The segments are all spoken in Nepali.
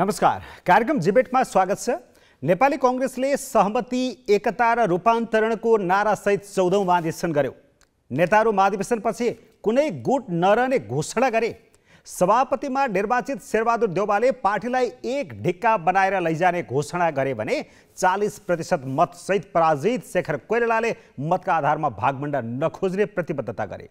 नमस्कार कार्यक्रम કાર્યક્રમ में स्वागत છે નેપાલી કોંગ્રેસले सहमति એકતા र રૂપાંતરણको નારાસहित ચૌધौँ महाधिवेशन नेता महाधिवेशन महाधिवेशनपछि कुनै गुट न रहने घोषणा करे सभापति में निर्वाचित शेरबहादुर देउवाले पार्टी एक ढिक्का बनाएर लैजाने घोषणा करे चालीस प्रतिशत मत सहित पराजित शेखर मत का आधार में भागमंड नखोज्ने प्रतिबद्धता करे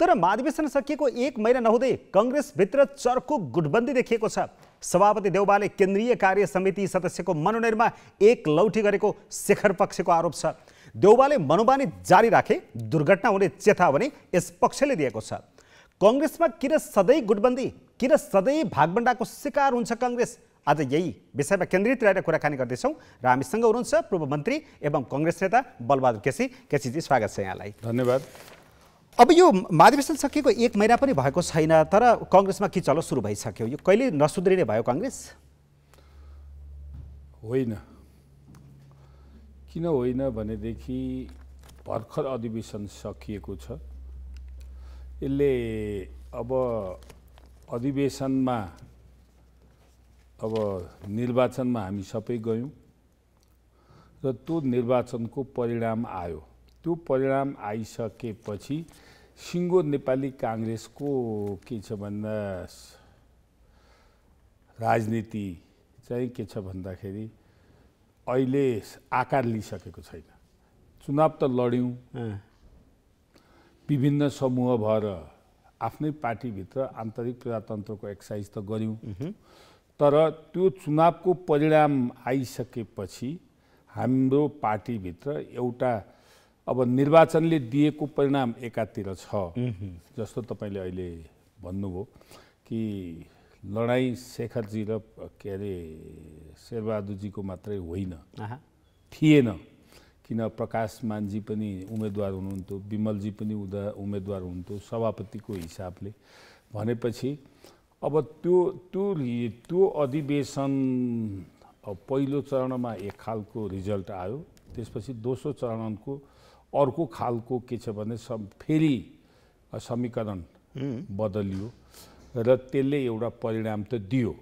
तर महाधिवेशन सकिएको एक महिना नहुँदै कङ्ग्रेसभित्र चर्को गुटबन्दी देखिएको छ सभापति देउबाले केन्द्रीय कार्य समिति सदस्यको मनोनयनमा एक लौठी गरेको शेखर पक्षको आरोप छ देउबाले मनोबानी जारी राखे दुर्घटना हुने चेतावनी यस पक्षले दिएको छ कङ्ग्रेसमा किन सधैँ गुटबन्दी किन सधैँ भागभण्डाको शिकार हुन्छ कङ्ग्रेस आज यही विषयमा केन्द्रित रहेर कुराकानी गर्दैछौँ र हामीसँग हुनुहुन्छ पूर्व मन्त्री एवं कङ्ग्रेस नेता बलबहादुर केसी केसीजी स्वागत छ यहाँलाई धन्यवाद अब यो महाधिवेशन सकिएको एक महिना पनि भएको छैन तर कङ्ग्रेसमा के चलो सुरु भइसक्यो यो कहिले नसुध्रिने भयो कङ्ग्रेस होइन किन होइन भनेदेखि भर्खर अधिवेशन सकिएको छ यसले अब अधिवेशनमा अब निर्वाचनमा हामी सबै गयौँ र त्यो निर्वाचनको परिणाम आयो त्यो परिणाम आइसकेपछि सिङ्गो नेपाली काङ्ग्रेसको के छ भन्दा राजनीति चाहिँ के छ भन्दाखेरि अहिले आकार लिइसकेको छैन चुनाव त लड्यौँ विभिन्न समूह भएर आफ्नै पार्टीभित्र आन्तरिक प्रजातन्त्रको एक्सर्साइज त गऱ्यौँ तर त्यो चुनावको परिणाम आइसकेपछि हाम्रो पार्टीभित्र एउटा अब निर्वाचनले दिएको परिणाम एकातिर छ जस्तो तपाईँले अहिले भन्नुभयो कि लडाइँ शेखरजी र के अरे शेरबहादुरजीको मात्रै होइन थिएन किन प्रकाश मानजी पनि उम्मेदवार हुनुहुन्थ्यो विमलजी पनि उदा उम्मेदवार हुनुहुन्थ्यो सभापतिको हिसाबले भनेपछि अब त्यो त्यो त्यो अधिवेशन पहिलो चरणमा एक खालको रिजल्ट आयो त्यसपछि दोस्रो चरणको अर्को खालको के छ भने सम फेरि समीकरण बदलियो र त्यसले एउटा परिणाम त दियो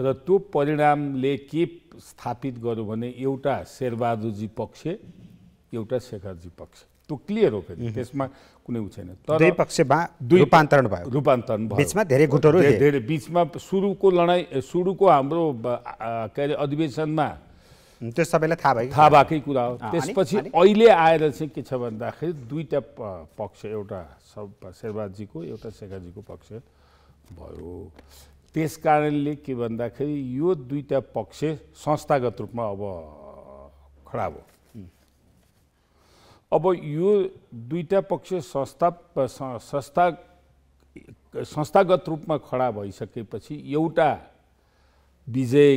र त्यो परिणामले के स्थापित गर्यो भने एउटा शेरबहादुरजी पक्ष एउटा शेखरजी पक्ष त्यो क्लियर हो फेरि त्यसमा कुनै उ छैन तर दुई पक्षमा रूपान्तरण भयो रूपान्तरण भयो बिचमा धेरै गुटहरू धेरै बिचमा सुरुको लडाइँ सुरुको हाम्रो के अरे अधिवेशनमा त्यो सबैलाई थाहा भयो थाहा भएकै कुरा हो त्यसपछि अहिले आएर चाहिँ के छ भन्दाखेरि दुईवटा पक्ष एउटा सब शेरबाजीको एउटा शेखाजीको पक्ष भयो त्यस कारणले के भन्दाखेरि यो दुईवटा पक्ष संस्थागत रूपमा अब खडा भयो अब यो दुईवटा पक्ष संस्था संस्था संस्थागत रूपमा खडा भइसकेपछि एउटा विजय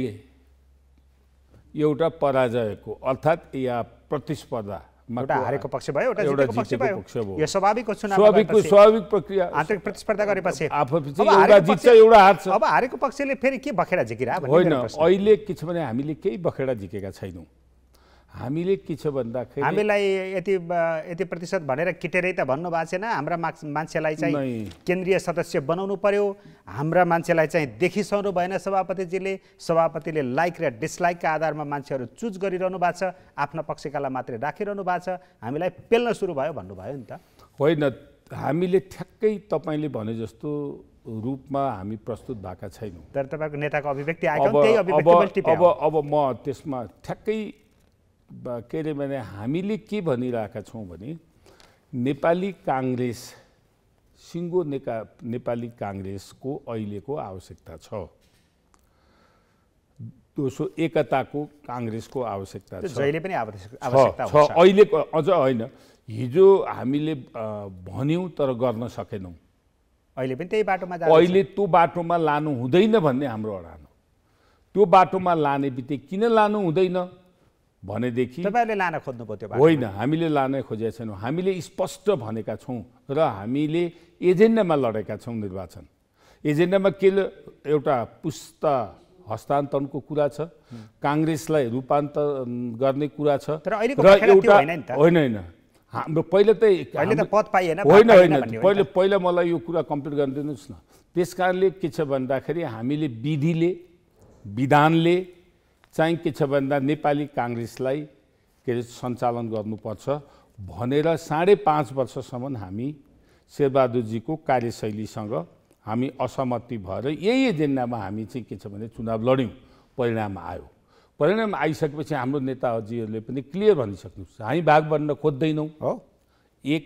एउटा पराजयको अर्थात् या प्रतिस्पर्धा हारेको पक्ष भयो स्वाभाविक स्वाभाविक अब हारेको पक्षले फेरि के बखेडा झिकिरहेको होइन अहिले के छ भने हामीले केही बखेडा झिकेका छैनौँ हामीले के छ भन्दाखेरि हामीलाई यति यति प्रतिशत भनेर किटेरै त भन्नुभएको छैन हाम्रा मान्छेलाई चाहिँ केन्द्रीय सदस्य बनाउनु पर्यो हाम्रा मान्छेलाई चाहिँ देखिसक्नु भएन सभापतिजीले सभापतिले लाइक र डिसलाइकका आधारमा मान्छेहरू चुज गरिरहनु भएको छ आफ्ना पक्षकालाई मात्रै राखिरहनु भएको छ हामीलाई पेल्न सुरु भयो भन्नुभयो नि त होइन हामीले ठ्याक्कै तपाईँले भने जस्तो रूपमा हामी प्रस्तुत भएका छैनौँ तर तपाईँको नेताको अभिव्यक्ति अब अब अब म त्यसमा ठ्याक्कै के अरे भने हामीले के भनिरहेका छौँ भने नेपाली काङ्ग्रेस सिङ्गो नेका नेपाली काङ्ग्रेसको अहिलेको आवश्यकता छ दोस्रो एकताको काङ्ग्रेसको आवश्यकता छ जहिले पनि छ अहिलेको अझ होइन हिजो हामीले भन्यौँ तर गर्न सकेनौँ अहिले पनि त्यही बाटोमा अहिले त्यो बाटोमा लानु हुँदैन भन्ने हाम्रो अडान हो त्यो बाटोमा लाने बित्तिकै किन लानु हुँदैन भनेदेखि तपाईँहरूले लान खोज्नुभयो त्यो होइन हामीले लान खोजेका छैनौँ हामीले स्पष्ट भनेका छौँ र हामीले एजेन्डामा लडेका छौँ निर्वाचन एजेन्डामा के एउटा पुस्ता हस्तान्तरणको कुरा छ काङ्ग्रेसलाई रूपान्तर गर्ने कुरा छ र एउटा होइन होइन हाम्रो पहिले त पद पाइएन होइन होइन पहिले पहिला मलाई यो कुरा कम्प्लिट गरिदिनुहोस् न त्यस कारणले के छ भन्दाखेरि हामीले विधिले विधानले चाहिँ के छ भन्दा नेपाली काङ्ग्रेसलाई के अरे सञ्चालन गर्नुपर्छ भनेर साढे पाँच वर्षसम्म हामी शेरबहादुरजीको कार्यशैलीसँग हामी असहमति भएर यही एजेन्डामा हामी चाहिँ के छ भने चुनाव लड्यौँ परिणाम आयो परिणाम आइसकेपछि हाम्रो नेताजीहरूले पनि क्लियर भनिसक्नु हामी भाग बन्न खोज्दैनौँ हो एक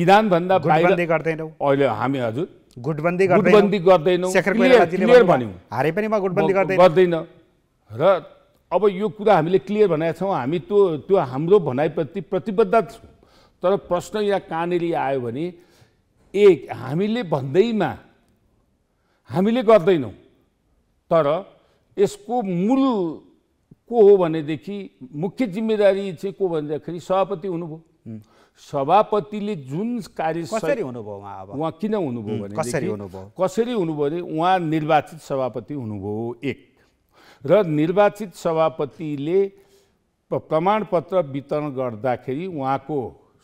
विधानभन्दा अहिले हामी हजुर गुटबन्दी गुटबन्दी गर्दैनौँ हारे पनि गर्दैन र अब यो कुरा हामीले क्लियर भनेका छौँ हामी त्यो त्यो हाम्रो भनाइप्रति प्रतिबद्ध छौँ तर प्रश्न यहाँ कहाँनिर आयो भने एक हामीले भन्दैमा हामीले गर्दैनौँ तर यसको मूल को हो भनेदेखि मुख्य जिम्मेदारी चाहिँ को भन्दाखेरि सभापति हुनुभयो सभापतिले जुन कार्य कसरी हुनुभयो उहाँ किन हुनुभयो भने कसरी हुनुभयो कसरी हुनुभयो भने उहाँ निर्वाचित सभापति हुनुभयो एक र निर्वाचित सभापतिले प्रमाणपत्र वितरण गर्दाखेरि उहाँको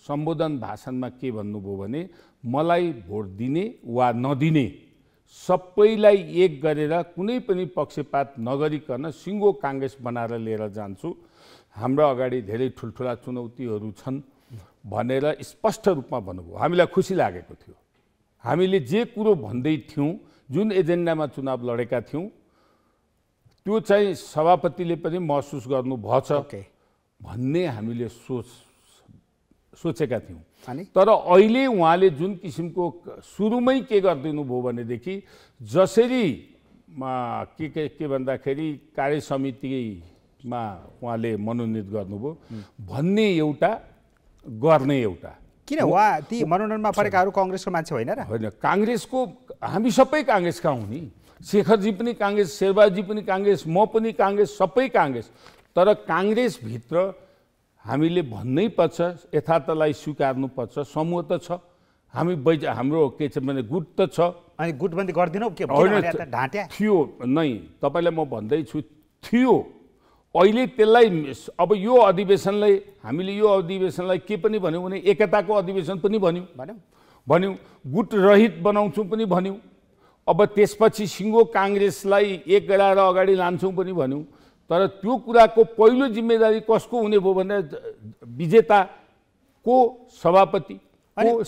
सम्बोधन भाषणमा के भन्नुभयो भने मलाई भोट दिने वा नदिने सबैलाई एक गरेर कुनै पनि पक्षपात नगरिकन सिङ्गो काङ्ग्रेस बनाएर लिएर जान्छु हाम्रो अगाडि धेरै ठुल्ठुला चुनौतीहरू छन् भनेर स्पष्ट रूपमा भन्नुभयो हामीलाई खुसी लागेको थियो हामीले जे कुरो भन्दै थियौँ जुन एजेन्डामा चुनाव लडेका थियौँ त्यो चाहिँ सभापतिले पनि महसुस गर्नुभएछ भन्ने हामीले सोच सोचेका थियौँ तर अहिले उहाँले जुन किसिमको सुरुमै के गरिदिनु भयो भनेदेखि जसरी के के के भन्दाखेरि कार्य समितिमा उहाँले मनोनित गर्नुभयो भन्ने एउटा गर्ने एउटा किन उहाँ ती मनोनयनमा परेकाहरू कङ्ग्रेसको मान्छे होइन र होइन काङ्ग्रेसको हामी सबै काङ्ग्रेसका हुँ नि शेखरजी पनि काङ्ग्रेस शेरबाजी पनि काङ्ग्रेस म पनि काङ्ग्रेस सबै काङ्ग्रेस तर काङ्ग्रेसभित्र हामीले भन्नै पर्छ यथार्थलाई स्वीकार्नुपर्छ समूह त छ हामी बैज हाम्रो के छ भने गुट त छ अनि गुटबन्दी गरिदिनु के थियो नै तपाईँलाई म भन्दैछु थियो अहिले त्यसलाई अब यो अधिवेशनलाई हामीले यो अधिवेशनलाई के पनि भन्यौँ भने एकताको अधिवेशन पनि भन्यौँ भन्यौँ भन्यौँ रहित बनाउँछौँ पनि भन्यौँ अब त्यसपछि सिङ्गो काङ्ग्रेसलाई एक गराएर अगाडि लान्छौँ पनि भन्यौँ तर त्यो कुराको पहिलो जिम्मेदारी कसको हुने भयो भने विजेताको सभापति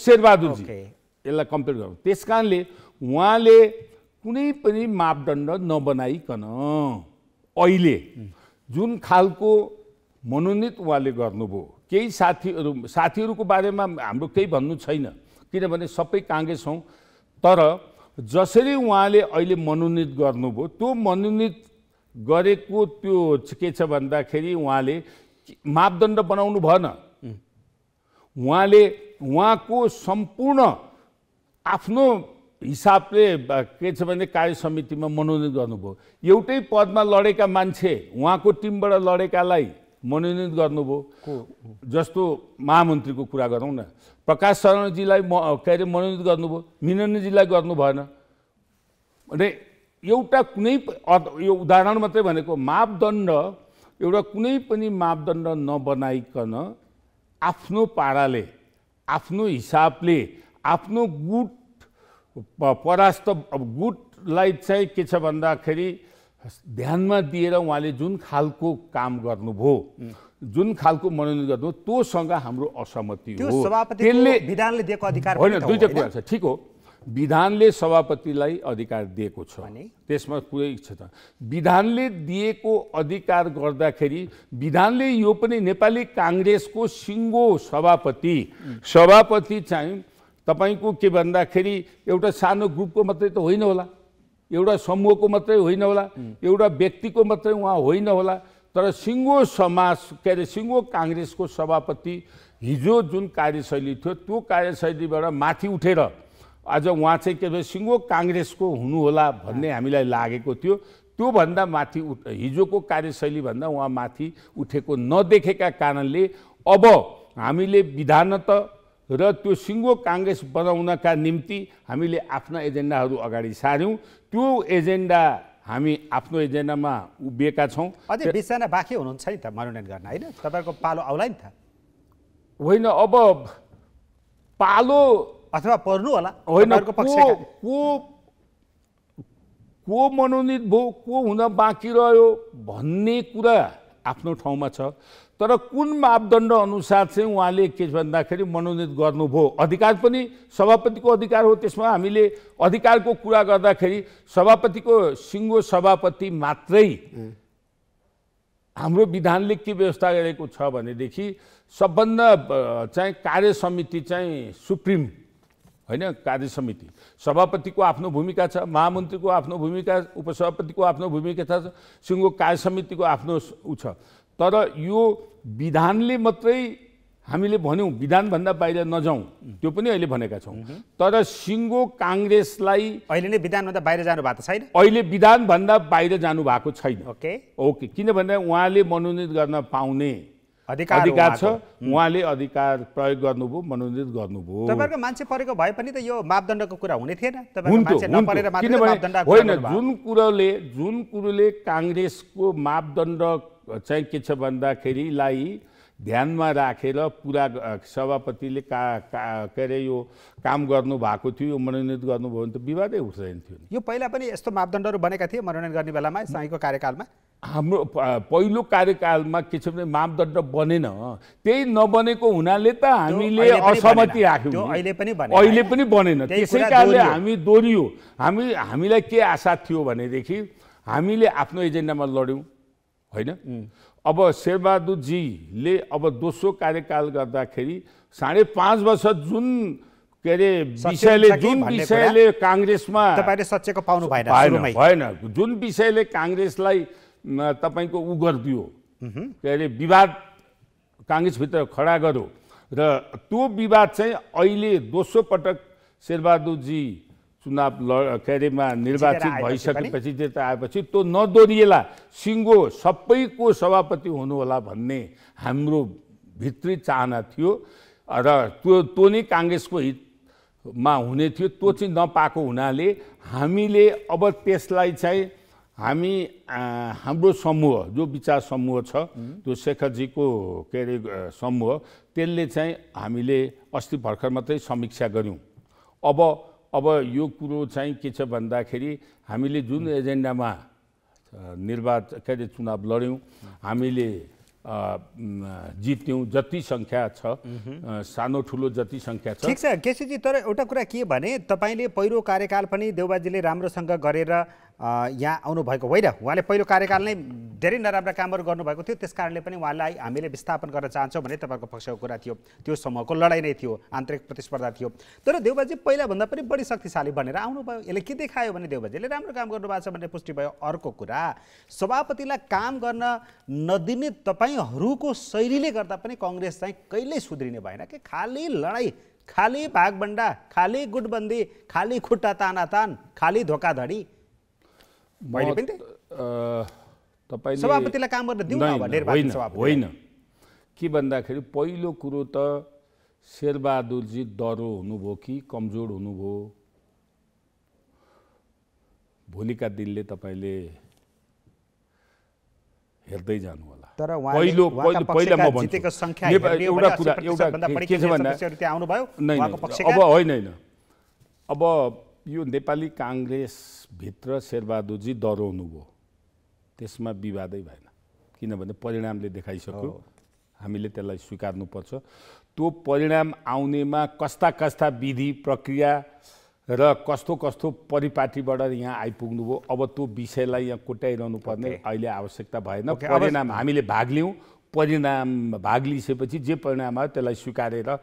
शेरबहादुरजी यसलाई कम्पेयर गरौँ त्यस कारणले उहाँले कुनै पनि मापदण्ड नबनाइकन अहिले जुन खालको मनोनित उहाँले गर्नुभयो केही साथीहरू साथीहरूको बारेमा हाम्रो केही भन्नु छैन किनभने सबै काङ्ग्रेस हौँ तर जसरी उहाँले अहिले मनोनित गर्नुभयो त्यो मनोनित गरेको त्यो के छ भन्दाखेरि उहाँले मापदण्ड बनाउनु भएन उहाँले उहाँको सम्पूर्ण आफ्नो हिसाबले के छ भने कार्य समितिमा मनोनित गर्नुभयो एउटै पदमा लडेका मान्छे उहाँको टिमबाट लडेकालाई मनोनित गर्नुभयो जस्तो महामन्त्रीको कुरा गरौँ न प्रकाश शरणजीलाई म के अरे मनोनित गर्नुभयो मिननजीलाई गर्नु भएन अनि एउटा कुनै यो उदाहरण मात्रै भनेको मापदण्ड एउटा कुनै पनि मापदण्ड नबनाइकन आफ्नो पाराले आफ्नो हिसाबले आफ्नो गुट परास्त गुटलाई चाहिँ के छ भन्दाखेरि ध्यानमा दिएर उहाँले जुन खालको काम गर्नुभयो जुन खालको मनोनयन गर्नु त्योसँग हाम्रो असहमति हो त्यसले विधानले दिएको अधिकार होइन दुईवटा कुरा छ ठिक हो विधानले सभापतिलाई अधिकार दिएको छ त्यसमा पुरै इच्छा छ विधानले दिएको अधिकार गर्दाखेरि विधानले यो पनि नेपाली काङ्ग्रेसको सिङ्गो सभापति सभापति चाहिँ तपाईँको के भन्दाखेरि एउटा सानो ग्रुपको मात्रै त होइन होला एउटा समूहको मात्रै होइन होला एउटा व्यक्तिको मात्रै उहाँ होइन होला तर सिङ्गो समाज के अरे सिङ्गो काङ्ग्रेसको सभापति हिजो जुन कार्यशैली थियो त्यो कार्यशैलीबाट माथि उठेर आज उहाँ चाहिँ के भयो सिङ्गो काङ्ग्रेसको हुनुहोला भन्ने हामीलाई लागेको थियो त्योभन्दा माथि उठ हिजोको कार्यशैलीभन्दा उहाँ माथि उठेको नदेखेका कारणले अब हामीले विधानत र त्यो सिङ्गो काङ्ग्रेस बनाउनका निम्ति हामीले आफ्ना एजेन्डाहरू अगाडि सार्यौँ त्यो एजेन्डा हामी आफ्नो एजेन्डामा उभिएका छौँ अझै बिसजना बाँकी हुनुहुन्छ नि त मनोनयन गर्न होइन तपाईँको पालो आउला नि त होइन अब पालो अथवा पर्नु होला होइन को को मनोनित भयो को हुन बाँकी रह्यो भन्ने कुरा आफ्नो ठाउँमा छ तर कुन मापदण्ड अनुसार चाहिँ उहाँले के भन्दाखेरि मनोनित गर्नुभयो अधिकार पनि सभापतिको अधिकार हो त्यसमा हामीले अधिकारको कुरा गर्दाखेरि सभापतिको सिङ्गो सभापति मात्रै हाम्रो विधानले के व्यवस्था गरेको छ भनेदेखि सबभन्दा चाहिँ कार्य समिति चाहिँ सुप्रिम होइन कार्य समिति सभापतिको आफ्नो भूमिका छ महामन्त्रीको आफ्नो भूमिका उपसभापतिको आफ्नो भूमिका छ सिङ्गो कार्य समितिको आफ्नो ऊ छ तर यो विधानले मात्रै हामीले भन्यौँ विधानभन्दा बाहिर नजाउँ त्यो पनि अहिले भनेका छौँ तर सिङ्गो काङ्ग्रेसलाई अहिले नै विधानभन्दा बाहिर जानु भएको छैन अहिले विधानभन्दा बाहिर जानु भएको छैन ओके ओके किनभने उहाँले मनोनित गर्न पाउने अधिकार छ उहाँले अधिकार प्रयोग गर्नुभयो मनोनित गर्नुभयो तपाईँहरूको मान्छे परेको भए पनि त यो मापदण्डको कुरा हुने थिएन होइन जुन कुरोले जुन कुरोले काङ्ग्रेसको मापदण्ड चाहिँ के छ भन्दाखेरिलाई ध्यानमा राखेर पुरा सभापतिले का, के अरे यो काम गर्नु भएको थियो यो मनोनित गर्नुभयो भने त विवादै उठ्दैन थियो यो पहिला पनि यस्तो मापदण्डहरू बनेका थिए मनोनयन गर्ने बेलामा साईको कार्यकालमा हाम्रो पहिलो कार्यकालमा भने मापदण्ड बनेन त्यही नबनेको हुनाले त हामीले असहमति राख्यौँ अहिले पनि बनेन त्यसै कारणले हामी दोहोऱ्यो हामी हामीलाई के आशा थियो भनेदेखि हामीले आफ्नो एजेन्डामा लड्यौँ होइन अब शेरबहादुरजीले अब दोस्रो कार्यकाल गर्दाखेरि साढे पाँच वर्ष जुन के अरे विषयले जुन विषयले काङ्ग्रेसमा तपाईँले सचेको पाउनु भएन भएन जुन विषयले काङ्ग्रेसलाई तपाईँको उ गरिदियो के अरे विवाद काङ्ग्रेसभित्र खडा गर्यो र त्यो विवाद चाहिँ अहिले दोस्रो पटक शेरबहादुरजी चुनाव ल के अरेमा निर्वाचित भइसकेपछि जित आएपछि त्यो नदोरिएला सिङ्गो सबैको सभापति हुनुहोला भन्ने हाम्रो भित्री चाहना थियो र त्यो त्यो नै काङ्ग्रेसको हितमा हुने थियो त्यो चाहिँ नपाएको हुनाले हामीले अब त्यसलाई चाहिँ हामी हाम्रो समूह जो विचार समूह छ त्यो शेखरजीको के अरे समूह त्यसले चाहिँ हामीले अस्ति भर्खर मात्रै समीक्षा गऱ्यौँ अब अब यो कुरो चाहिँ के छ भन्दाखेरि हामीले जुन एजेन्डामा निर्वाच के अरे चुनाव लड्यौँ हामीले जित्यौँ जति सङ्ख्या छ सानो ठुलो जति सङ्ख्या छ ठिक छ केसीजी तर एउटा कुरा के भने तपाईँले पहिरो कार्यकाल पनि देउबाजीले राम्रोसँग गरेर यहाँ आउनुभएको होइन उहाँले पहिलो कार्यकाल नै धेरै नराम्रा कामहरू गर्नुभएको थियो त्यस कारणले पनि उहाँलाई हामीले विस्थापन गर्न चाहन्छौँ भने तपाईँको पक्षको कुरा थियो त्यो समूहको लडाइँ नै थियो आन्तरिक प्रतिस्पर्धा थियो तर देवबाजी पहिलाभन्दा पनि बढी शक्तिशाली भनेर आउनुभयो यसले के देखायो भने देवबाजीले राम्रो काम गर्नुभएको छ भन्ने पुष्टि भयो अर्को कुरा सभापतिलाई काम गर्न नदिने तपाईँहरूको शैलीले गर्दा पनि कङ्ग्रेस चाहिँ कहिल्यै सुध्रिने भएन कि खालि लडाइँ खाली भागभन्डा खाली गुटबन्दी खाली खुट्टा तानातान खाली धोकाधडी मैले पनि तपाईँ सभापतिलाई काम गर्न दिउँ होइन होइन के भन्दाखेरि पहिलो कुरो त शेरबहादुरजी डरो हुनुभयो कि कमजोर हुनुभयो भोलिका दिनले तपाईँले हेर्दै जानु होला तर पहिलो पहिला म भन्छु एउटा कुरा एउटा के छ भन्दा अब होइन होइन अब यो नेपाली काङ्ग्रेसभित्र शेरबहादुरजी डराउनु भयो त्यसमा विवादै भएन किनभने परिणामले देखाइसक्यो हामीले त्यसलाई स्वीकार्नुपर्छ त्यो परिणाम आउनेमा कस्ता कस्ता विधि प्रक्रिया र कस्तो कस्तो परिपाटीबाट यहाँ आइपुग्नुभयो अब त्यो विषयलाई यहाँ कोट्याइरहनु पर्ने अहिले आवश्यकता भएन परिणाम हामीले भाग लियौँ परिणाम भाग लिइसकेपछि जे परिणाम आयो त्यसलाई स्वीकारेर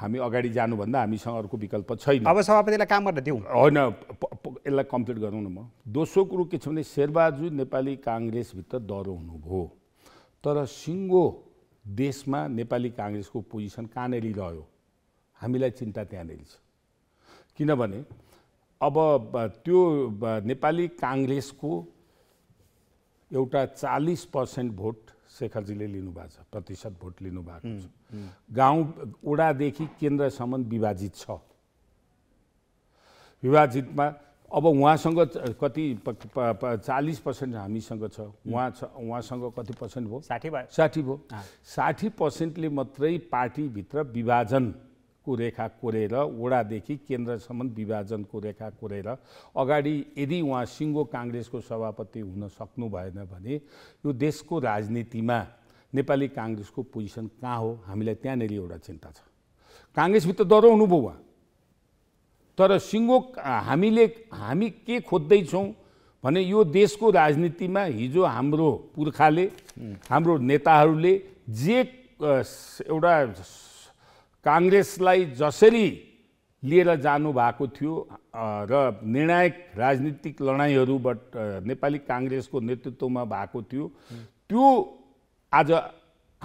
हामी अगाडि जानुभन्दा हामीसँग अर्को विकल्प छैन अब सभापतिलाई काम गर्न दिउँ होइन यसलाई कम्प्लिट गरौँ न म दोस्रो कुरो के छ भने शेरबहादुर नेपाली काङ्ग्रेसभित्र डह्रो हुनुभयो तर सिङ्गो देशमा नेपाली काङ्ग्रेसको पोजिसन कहाँनिर रह्यो हामीलाई चिन्ता त्यहाँनिर छ किनभने अब त्यो नेपाली काङ्ग्रेसको एउटा चालिस पर्सेन्ट भोट शेखरजीले लिनुभएको छ प्रतिशत भोट लिनुभएको छ गाउँ ओडादेखि केन्द्रसम्म विभाजित छ विभाजितमा अब उहाँसँग कति चालिस पर्सेन्ट हामीसँग छ उहाँ छ उहाँसँग कति पर्सेन्ट भयो साठी भयो साठी भयो साठी पर्सेन्टले मात्रै पार्टीभित्र विभाजनको रेखा कोरेर ओडादेखि केन्द्रसम्म विभाजनको रेखा कोरेर अगाडि यदि उहाँ सिङ्गो काङ्ग्रेसको सभापति हुन सक्नु भएन भने यो देशको राजनीतिमा नेपाली काङ्ग्रेसको पोजिसन कहाँ हो हामीलाई त्यहाँनिर एउटा चिन्ता छ काङ्ग्रेसभित्र डराउनु भयो उहाँ तर सिङ्गो हामीले हामी के खोज्दैछौँ भने यो देशको राजनीतिमा हिजो हाम्रो पुर्खाले हाम्रो नेताहरूले जे एउटा काङ्ग्रेसलाई जसरी लिएर जानुभएको थियो र निर्णायक राजनीतिक लडाइँहरूबाट नेपाली काङ्ग्रेसको नेतृत्वमा भएको थियो त्यो आज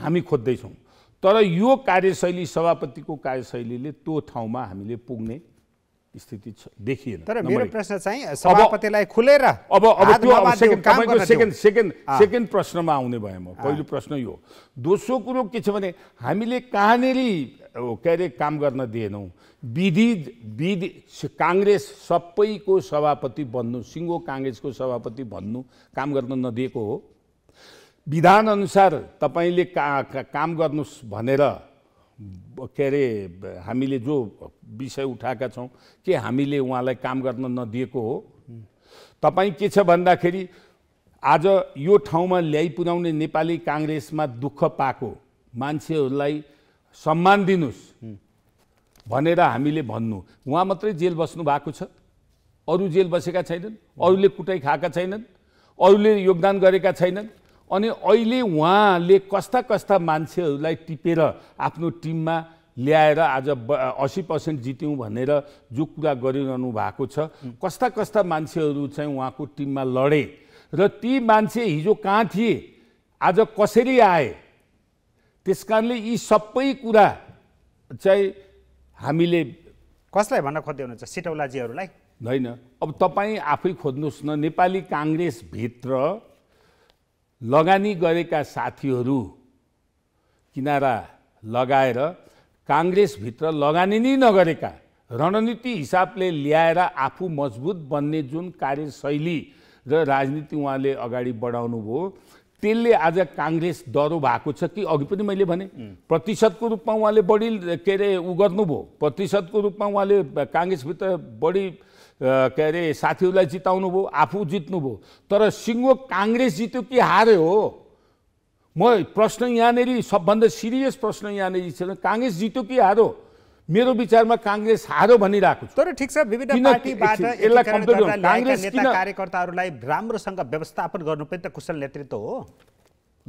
हामी खोज्दैछौँ तर यो कार्यशैली सभापतिको कार्यशैलीले त्यो ठाउँमा हामीले पुग्ने स्थिति छ देखिएन तर मेरो प्रश्न चाहिँ सभापतिलाई खुलेर अब अब त्यो तपाईँको सेकेन्ड सेकेन्ड सेकेन्ड प्रश्नमा आउने भएँ म पहिलो प्रश्न यो दोस्रो कुरो के छ भने हामीले कहाँनिर के अरे काम गर्न दिएनौँ विधि विधि काङ्ग्रेस सबैको सभापति बन्नु सिङ्गो काङ्ग्रेसको सभापति भन्नु काम गर्न नदिएको हो विधानअनुसार तपाईँले का, का काम गर्नुहोस् भनेर के अरे हामीले जो विषय उठाएका छौँ के हामीले उहाँलाई काम गर्न नदिएको हो तपाईँ के छ भन्दाखेरि आज यो ठाउँमा पुर्याउने नेपाली काङ्ग्रेसमा दुःख पाएको मान्छेहरूलाई सम्मान दिनुहोस् भनेर हामीले भन्नु उहाँ मात्रै जेल बस्नु भएको छ अरू जेल बसेका छैनन् अरूले कुटाइ खाएका छैनन् अरूले योगदान गरेका छैनन् अनि अहिले उहाँले कस्ता कस्ता मान्छेहरूलाई टिपेर आफ्नो टिममा ल्याएर आज असी पर्सेन्ट जित्यौँ भनेर जो कुरा गरिरहनु भएको छ कस्ता कस्ता मान्छेहरू चाहिँ उहाँको टिममा लडे र ती मान्छे हिजो कहाँ थिए आज कसरी आए त्यस कारणले यी सबै कुरा चाहिँ हामीले कसलाई भन्न खोज्दै हुनुहुन्छ सिटौलाजीहरूलाई होइन अब तपाईँ आफै खोज्नुहोस् न नेपाली काङ्ग्रेसभित्र लगानी गरेका साथीहरू किनारा लगाएर काङ्ग्रेसभित्र लगानी नै नगरेका रणनीति हिसाबले ल्याएर आफू मजबुत बन्ने जुन कार्यशैली र राजनीति उहाँले अगाडि बढाउनु भयो त्यसले आज काङ्ग्रेस डह्रो भएको छ कि अघि पनि मैले भने प्रतिशतको रूपमा उहाँले बढी के अरे ऊ गर्नुभयो प्रतिशतको रूपमा उहाँले काङ्ग्रेसभित्र बढी के अरे साथीहरूलाई जिताउनु भयो आफू जित्नुभयो तर सिङ्गो काङ्ग्रेस जित्यो कि हारे हो म प्रश्न यहाँनिर सबभन्दा सिरियस प्रश्न यहाँनिर छ काङ्ग्रेस जित्यो कि हारो मेरो विचारमा काङ्ग्रेस हारो भनिरहेको छु तर ठिक छ विभिन्न पार्टीबाट नेता कार्यकर्ताहरूलाई राम्रोसँग व्यवस्थापन गर्नु पनि त कुशल नेतृत्व हो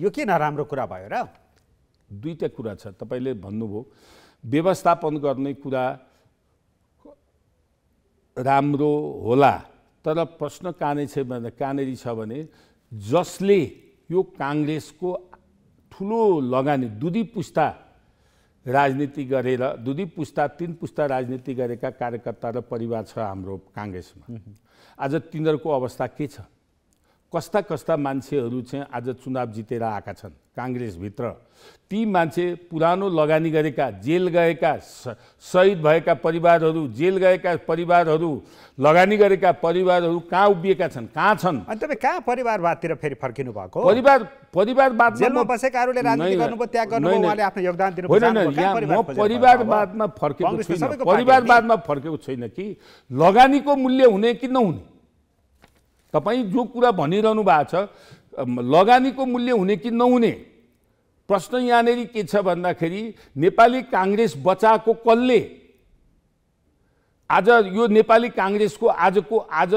यो के राम्रो कुरा भयो र दुईवटा कुरा छ तपाईँले भन्नुभयो व्यवस्थापन गर्ने कुरा राम्रो होला तर प्रश्न कहाँनिर छ भने कहाँनिर छ भने जसले यो काङ्ग्रेसको ठुलो लगानी दुधी पुस्ता राजनीति गरेर दुधी पुस्ता तिन पुस्ता राजनीति गरेका कार्यकर्ता र परिवार छ हाम्रो काङ्ग्रेसमा आज तिनीहरूको अवस्था के छ कस्ता कस्ता मान्छेहरू चाहिँ आज चुनाव जितेर आएका छन् काङ्ग्रेसभित्र ती मान्छे पुरानो लगानी गरेका जेल गएका सहिद भएका परिवारहरू जेल गएका परिवारहरू लगानी गरेका परिवारहरू कहाँ उभिएका छन् कहाँ छन् अनि तपाईँ कहाँ परिवारवादतिर फेरि फर्किनु भएको परिवार परिवारवाद जेलमा बसेकाहरूले आफ्नो योगदान दिनु होइन म परिवारवादमा फर्केको छैन परिवारवादमा फर्केको छैन कि लगानीको मूल्य हुने कि नहुने तपाईँ जो कुरा भनिरहनु भएको छ लगानीको मूल्य हुने कि नहुने प्रश्न यहाँनिर के छ भन्दाखेरि नेपाली काङ्ग्रेस बचाएको कसले आज यो नेपाली काङ्ग्रेसको आजको आज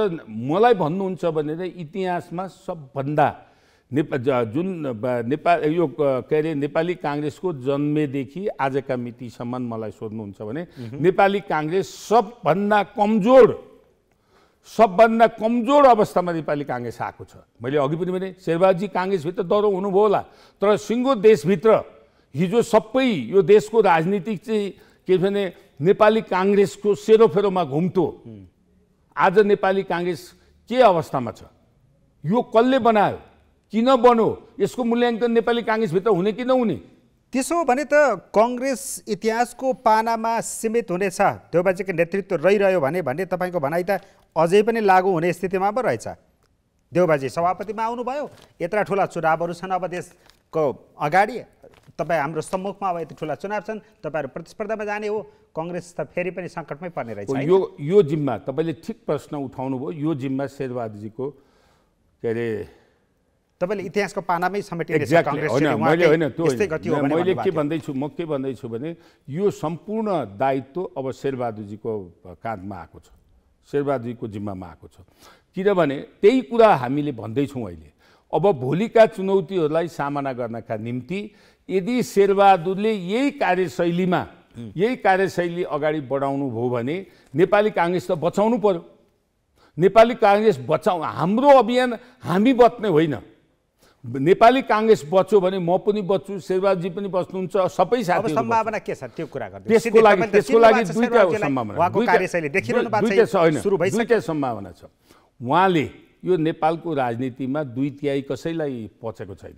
मलाई भन्नुहुन्छ भनेर इतिहासमा सबभन्दा नेपा जुन नेपाल यो के अरे नेपाली काङ्ग्रेसको जन्मेदेखि आजका मितिसम्म मलाई सोध्नुहुन्छ भने नेपाली काङ्ग्रेस सबभन्दा कमजोर सबभन्दा कमजोर अवस्थामा नेपाली काङ्ग्रेस आएको छ मैले अघि पनि भने शेरबहादजी काङ्ग्रेसभित्र दह्रो हुनुभयो होला तर सिङ्गो देशभित्र हिजो सबै यो देशको राजनीतिक चाहिँ के भने नेपाली काङ्ग्रेसको सेरोफेरोमा घुम्थ्यो आज नेपाली काङ्ग्रेस के अवस्थामा छ यो कसले बनायो किन बन्यो यसको मूल्याङ्कन नेपाली काङ्ग्रेसभित्र हुने कि नहुने त्यसो भने त कङ्ग्रेस इतिहासको पानामा सीमित हुनेछ देवबाजीको नेतृत्व रहिरह्यो भने भन्ने तपाईँको भनाइ त अझै पनि लागु हुने स्थितिमा पो रहेछ देउबाजी सभापतिमा आउनुभयो यत्र ठुला चुनावहरू छन् अब देशको अगाडि तपाईँ हाम्रो सम्मुखमा अब यति ठुला चुनाव छन् तपाईँहरू प्रतिस्पर्धामा जाने हो कङ्ग्रेस त फेरि पनि सङ्कटमै पर्ने रहेछ यो यो जिम्मा तपाईँले ठिक प्रश्न उठाउनुभयो यो जिम्मा शेरबहादुरजीको के अरे तपाईँले इतिहासको पानामै समेटेर मैले के भन्दैछु म के भन्दैछु भने यो सम्पूर्ण दायित्व अब शेरबहादुरजीको काँधमा आएको छ शेरबहादुरको जिम्मामा आएको छ किनभने त्यही कुरा हामीले भन्दैछौँ अहिले अब भोलिका चुनौतीहरूलाई सामना गर्नका निम्ति यदि शेरबहादुरले यही कार्यशैलीमा यही कार्यशैली अगाडि बढाउनु भयो भने नेपाली काङ्ग्रेस त बचाउनु पर्यो नेपाली काङ्ग्रेस बचाउ हाम्रो अभियान हामी बच्ने होइन नेपाली काङ्ग्रेस बच्यो भने म पनि बच्छु शेरबहादुरजी पनि बस्नुहुन्छ सबै साथी सम्भावना के छ त्यो कुरा गर्नु त्यसको लागि त्यसको लागि दुईटा सम्भावना दुईटा सम्भावना छ उहाँले यो नेपालको राजनीतिमा दुई तिहाई कसैलाई पचेको छैन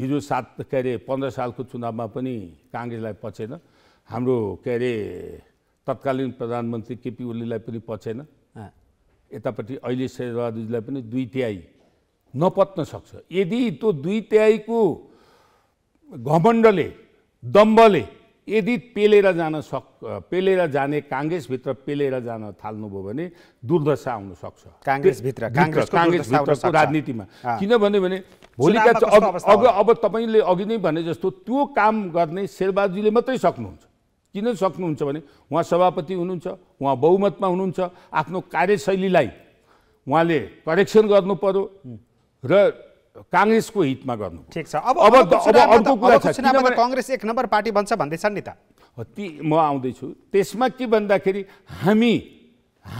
हिजो सात के अरे पन्ध्र सालको चुनावमा पनि काङ्ग्रेसलाई पचेन हाम्रो के अरे तत्कालीन प्रधानमन्त्री केपी ओलीलाई पनि पचेन यतापट्टि अहिले शेरबहादुरजीलाई पनि दुई तिहाई नपत्न सक्छ यदि त्यो दुई त्याईको घमण्डले दम्बले यदि पेलेर जान सक् पेलेर जाने काङ्ग्रेसभित्र पेलेर जान थाल्नुभयो भने दुर्दशा आउन सक्छ काङ्ग्रेसभित्र काङ्ग्रेसभित्रको राजनीतिमा किनभने भने भोलिका अब अब तपाईँले अघि नै भने जस्तो त्यो काम गर्ने शेरबहादुरले मात्रै सक्नुहुन्छ किन सक्नुहुन्छ भने उहाँ सभापति हुनुहुन्छ उहाँ बहुमतमा हुनुहुन्छ आफ्नो कार्यशैलीलाई उहाँले करेक्सन गर्नु पऱ्यो र काङ्ग्रेसको हितमा गर्नु ठिक छ अब अब अर्को कुरा छ कङ्ग्रेस एक नम्बर पार्टी बन्छ भन्दैछन् नि त ती म आउँदैछु त्यसमा के भन्दाखेरि हामी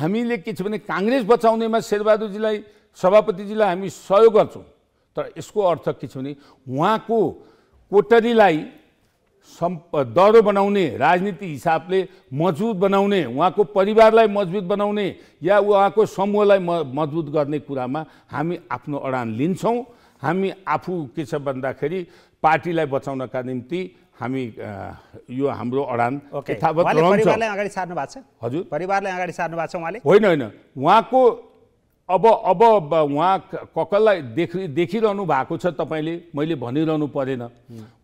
हामीले के छ भने काङ्ग्रेस बचाउनेमा शेरबहादुरजीलाई सभापतिजीलाई हामी सहयोग गर्छौँ तर यसको अर्थ के छ भने उहाँको कोटरीलाई सम्प दह्रो बनाउने राजनीति हिसाबले मजबुत बनाउने उहाँको परिवारलाई मजबुत बनाउने या उहाँको समूहलाई मजबुत गर्ने कुरामा हामी आफ्नो अडान लिन्छौँ हामी आफू के छ भन्दाखेरि पार्टीलाई बचाउनका निम्ति हामी यो हाम्रो अडान यथावत हजुर परिवारलाई अगाडि सार्नु भएको छ उहाँले होइन होइन उहाँको अब अब उहाँ ककललाई देख देखिरहनु भएको छ तपाईँले मैले भनिरहनु परेन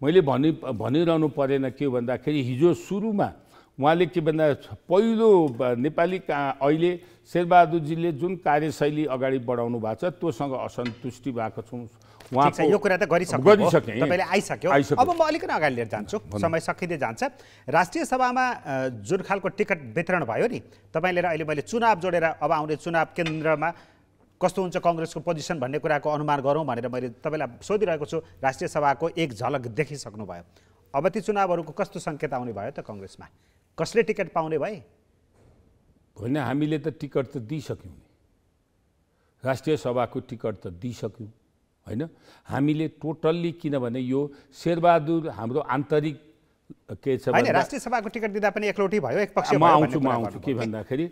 मैले भनि भनिरहनु परेन के भन्दाखेरि हिजो सुरुमा उहाँले के भन्दा पहिलो नेपाली का अहिले शेरबहादुरजीले जुन कार्यशैली अगाडि बढाउनु भएको छ त्योसँग असन्तुष्टि भएको छौँ उहाँ यो कुरा त गरिसक्यो तपाईँले आइसक्यो अब म अलिकति अगाडि लिएर जान्छु समय सकिँदै जान्छ राष्ट्रिय सभामा जुन खालको टिकट वितरण भयो नि तपाईँले अहिले मैले चुनाव जोडेर अब आउने चुनाव केन्द्रमा कस्तो हुन्छ कङ्ग्रेसको पोजिसन भन्ने कुराको अनुमान गरौँ भनेर मैले तपाईँलाई सोधिरहेको छु राष्ट्रिय सभाको एक झलक देखिसक्नु भयो अब ती चुनावहरूको कस्तो सङ्केत आउने भयो त कङ्ग्रेसमा कसले टिकट पाउने भए होइन हामीले त टिकट त दिइसक्यौँ नि राष्ट्रिय सभाको टिकट त दिइसक्यौँ होइन हामीले टोटल्ली किनभने यो शेरबहादुर हाम्रो आन्तरिक के छ राष्ट्रिय सभाको टिकट दिँदा पनि एकलोटी भयो एक पक्ष म आउँछु म आउँछु के भन्दाखेरि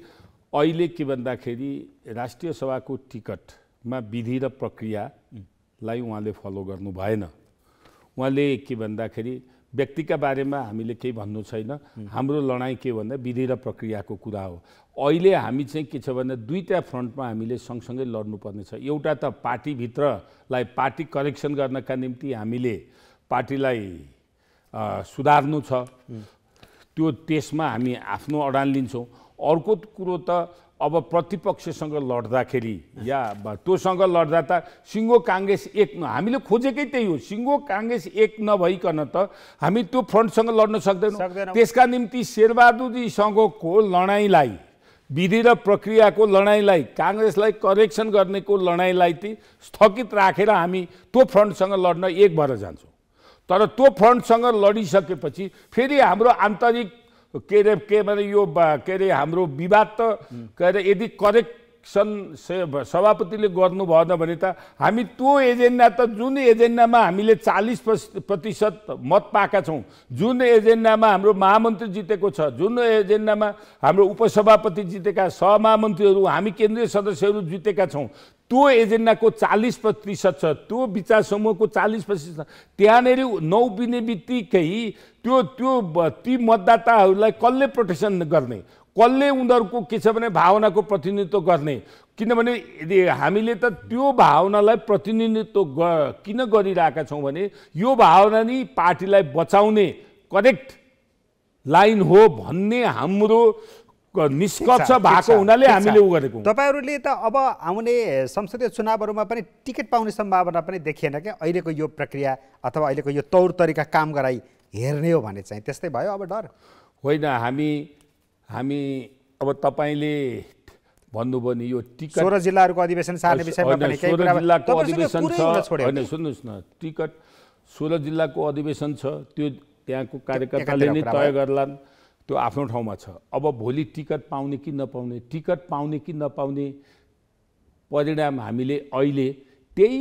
अहिले के भन्दाखेरि राष्ट्रिय सभाको टिकटमा विधि र प्रक्रियालाई उहाँले फलो गर्नु भएन उहाँले के भन्दाखेरि व्यक्तिका बारेमा हामीले केही भन्नु छैन हाम्रो लडाइँ के भन्दा विधि र प्रक्रियाको कुरा हो अहिले हामी चाहिँ के छ भन्दा दुईवटा फ्रन्टमा हामीले सँगसँगै लड्नुपर्ने छ एउटा त पार्टीभित्रलाई पार्टी करेक्सन गर्नका निम्ति हामीले पार्टीलाई सुधार्नु छ त्यो त्यसमा हामी आफ्नो अडान लिन्छौँ अर्को कुरो त अब प्रतिपक्षसँग लड्दाखेरि या त्योसँग लड्दा त सिङ्गो काङ्ग्रेस एक न हामीले खोजेकै त्यही हो सिङ्गो काङ्ग्रेस एक नभइकन त हामी त्यो फ्रन्टसँग लड्न सक्दैनौँ त्यसका निम्ति शेरबहादुरजीसँगको लडाइँलाई विधि र प्रक्रियाको लडाइँलाई काङ्ग्रेसलाई करेक्सन गर्नेको लडाइँलाई चाहिँ स्थगित राखेर हामी त्यो फ्रन्टसँग लड्न एक भएर जान्छौँ तर त्यो फ्रन्टसँग लडिसकेपछि फेरि हाम्रो आन्तरिक के अरे के भने यो के अरे हाम्रो विवाद त के अरे यदि करेक्सन सभापतिले गर्नु भएन भने त हामी त्यो एजेन्डा त जुन एजेन्डामा हामीले चालिस प्रतिशत मत पाएका छौँ जुन एजेन्डामा हाम्रो महामन्त्री जितेको छ जुन एजेन्डामा हाम्रो उपसभापति जितेका सहमहामन्त्रीहरू हामी केन्द्रीय सदस्यहरू जितेका छौँ त्यो एजेन्डाको चालिस प्रतिशत छ त्यो विचार समूहको चालिस प्रतिशत छ त्यहाँनिर नौ बित्तिकै त्यो त्यो ती मतदाताहरूलाई कसले प्रोटेक्सन गर्ने कसले उनीहरूको के छ भने भावनाको प्रतिनिधित्व गर्ने किनभने यदि हामीले त त्यो भावनालाई प्रतिनिधित्व किन गरिरहेका छौँ भने यो भावना नै पार्टीलाई बचाउने करेक्ट लाइन हो भन्ने हाम्रो निष्कर्ष भएको हुनाले हामीले उ गरेको तपाईँहरूले त अब आउने संसदीय चुनावहरूमा पनि टिकट पाउने सम्भावना पनि देखिएन क्या अहिलेको यो प्रक्रिया अथवा अहिलेको यो तौर तरिका काम गराइ हेर्ने हो भने चाहिँ त्यस्तै भयो अब डर होइन हामी हामी अब तपाईँले भन्नुभयो नि यो टिकट सोह्र जिल्लाहरूको अधिवेशन सार्ने विषयमा जिल्लाको अधिवेशन छ होइन सुन्नुहोस् न टिकट सोह्र जिल्लाको अधिवेशन छ त्यो त्यहाँको कार्यकर्ताले नै तय गर्लान् त्यो आफ्नो ठाउँमा छ अब भोलि टिकट पाउने कि नपाउने टिकट पाउने कि नपाउने परिणाम हामीले अहिले त्यही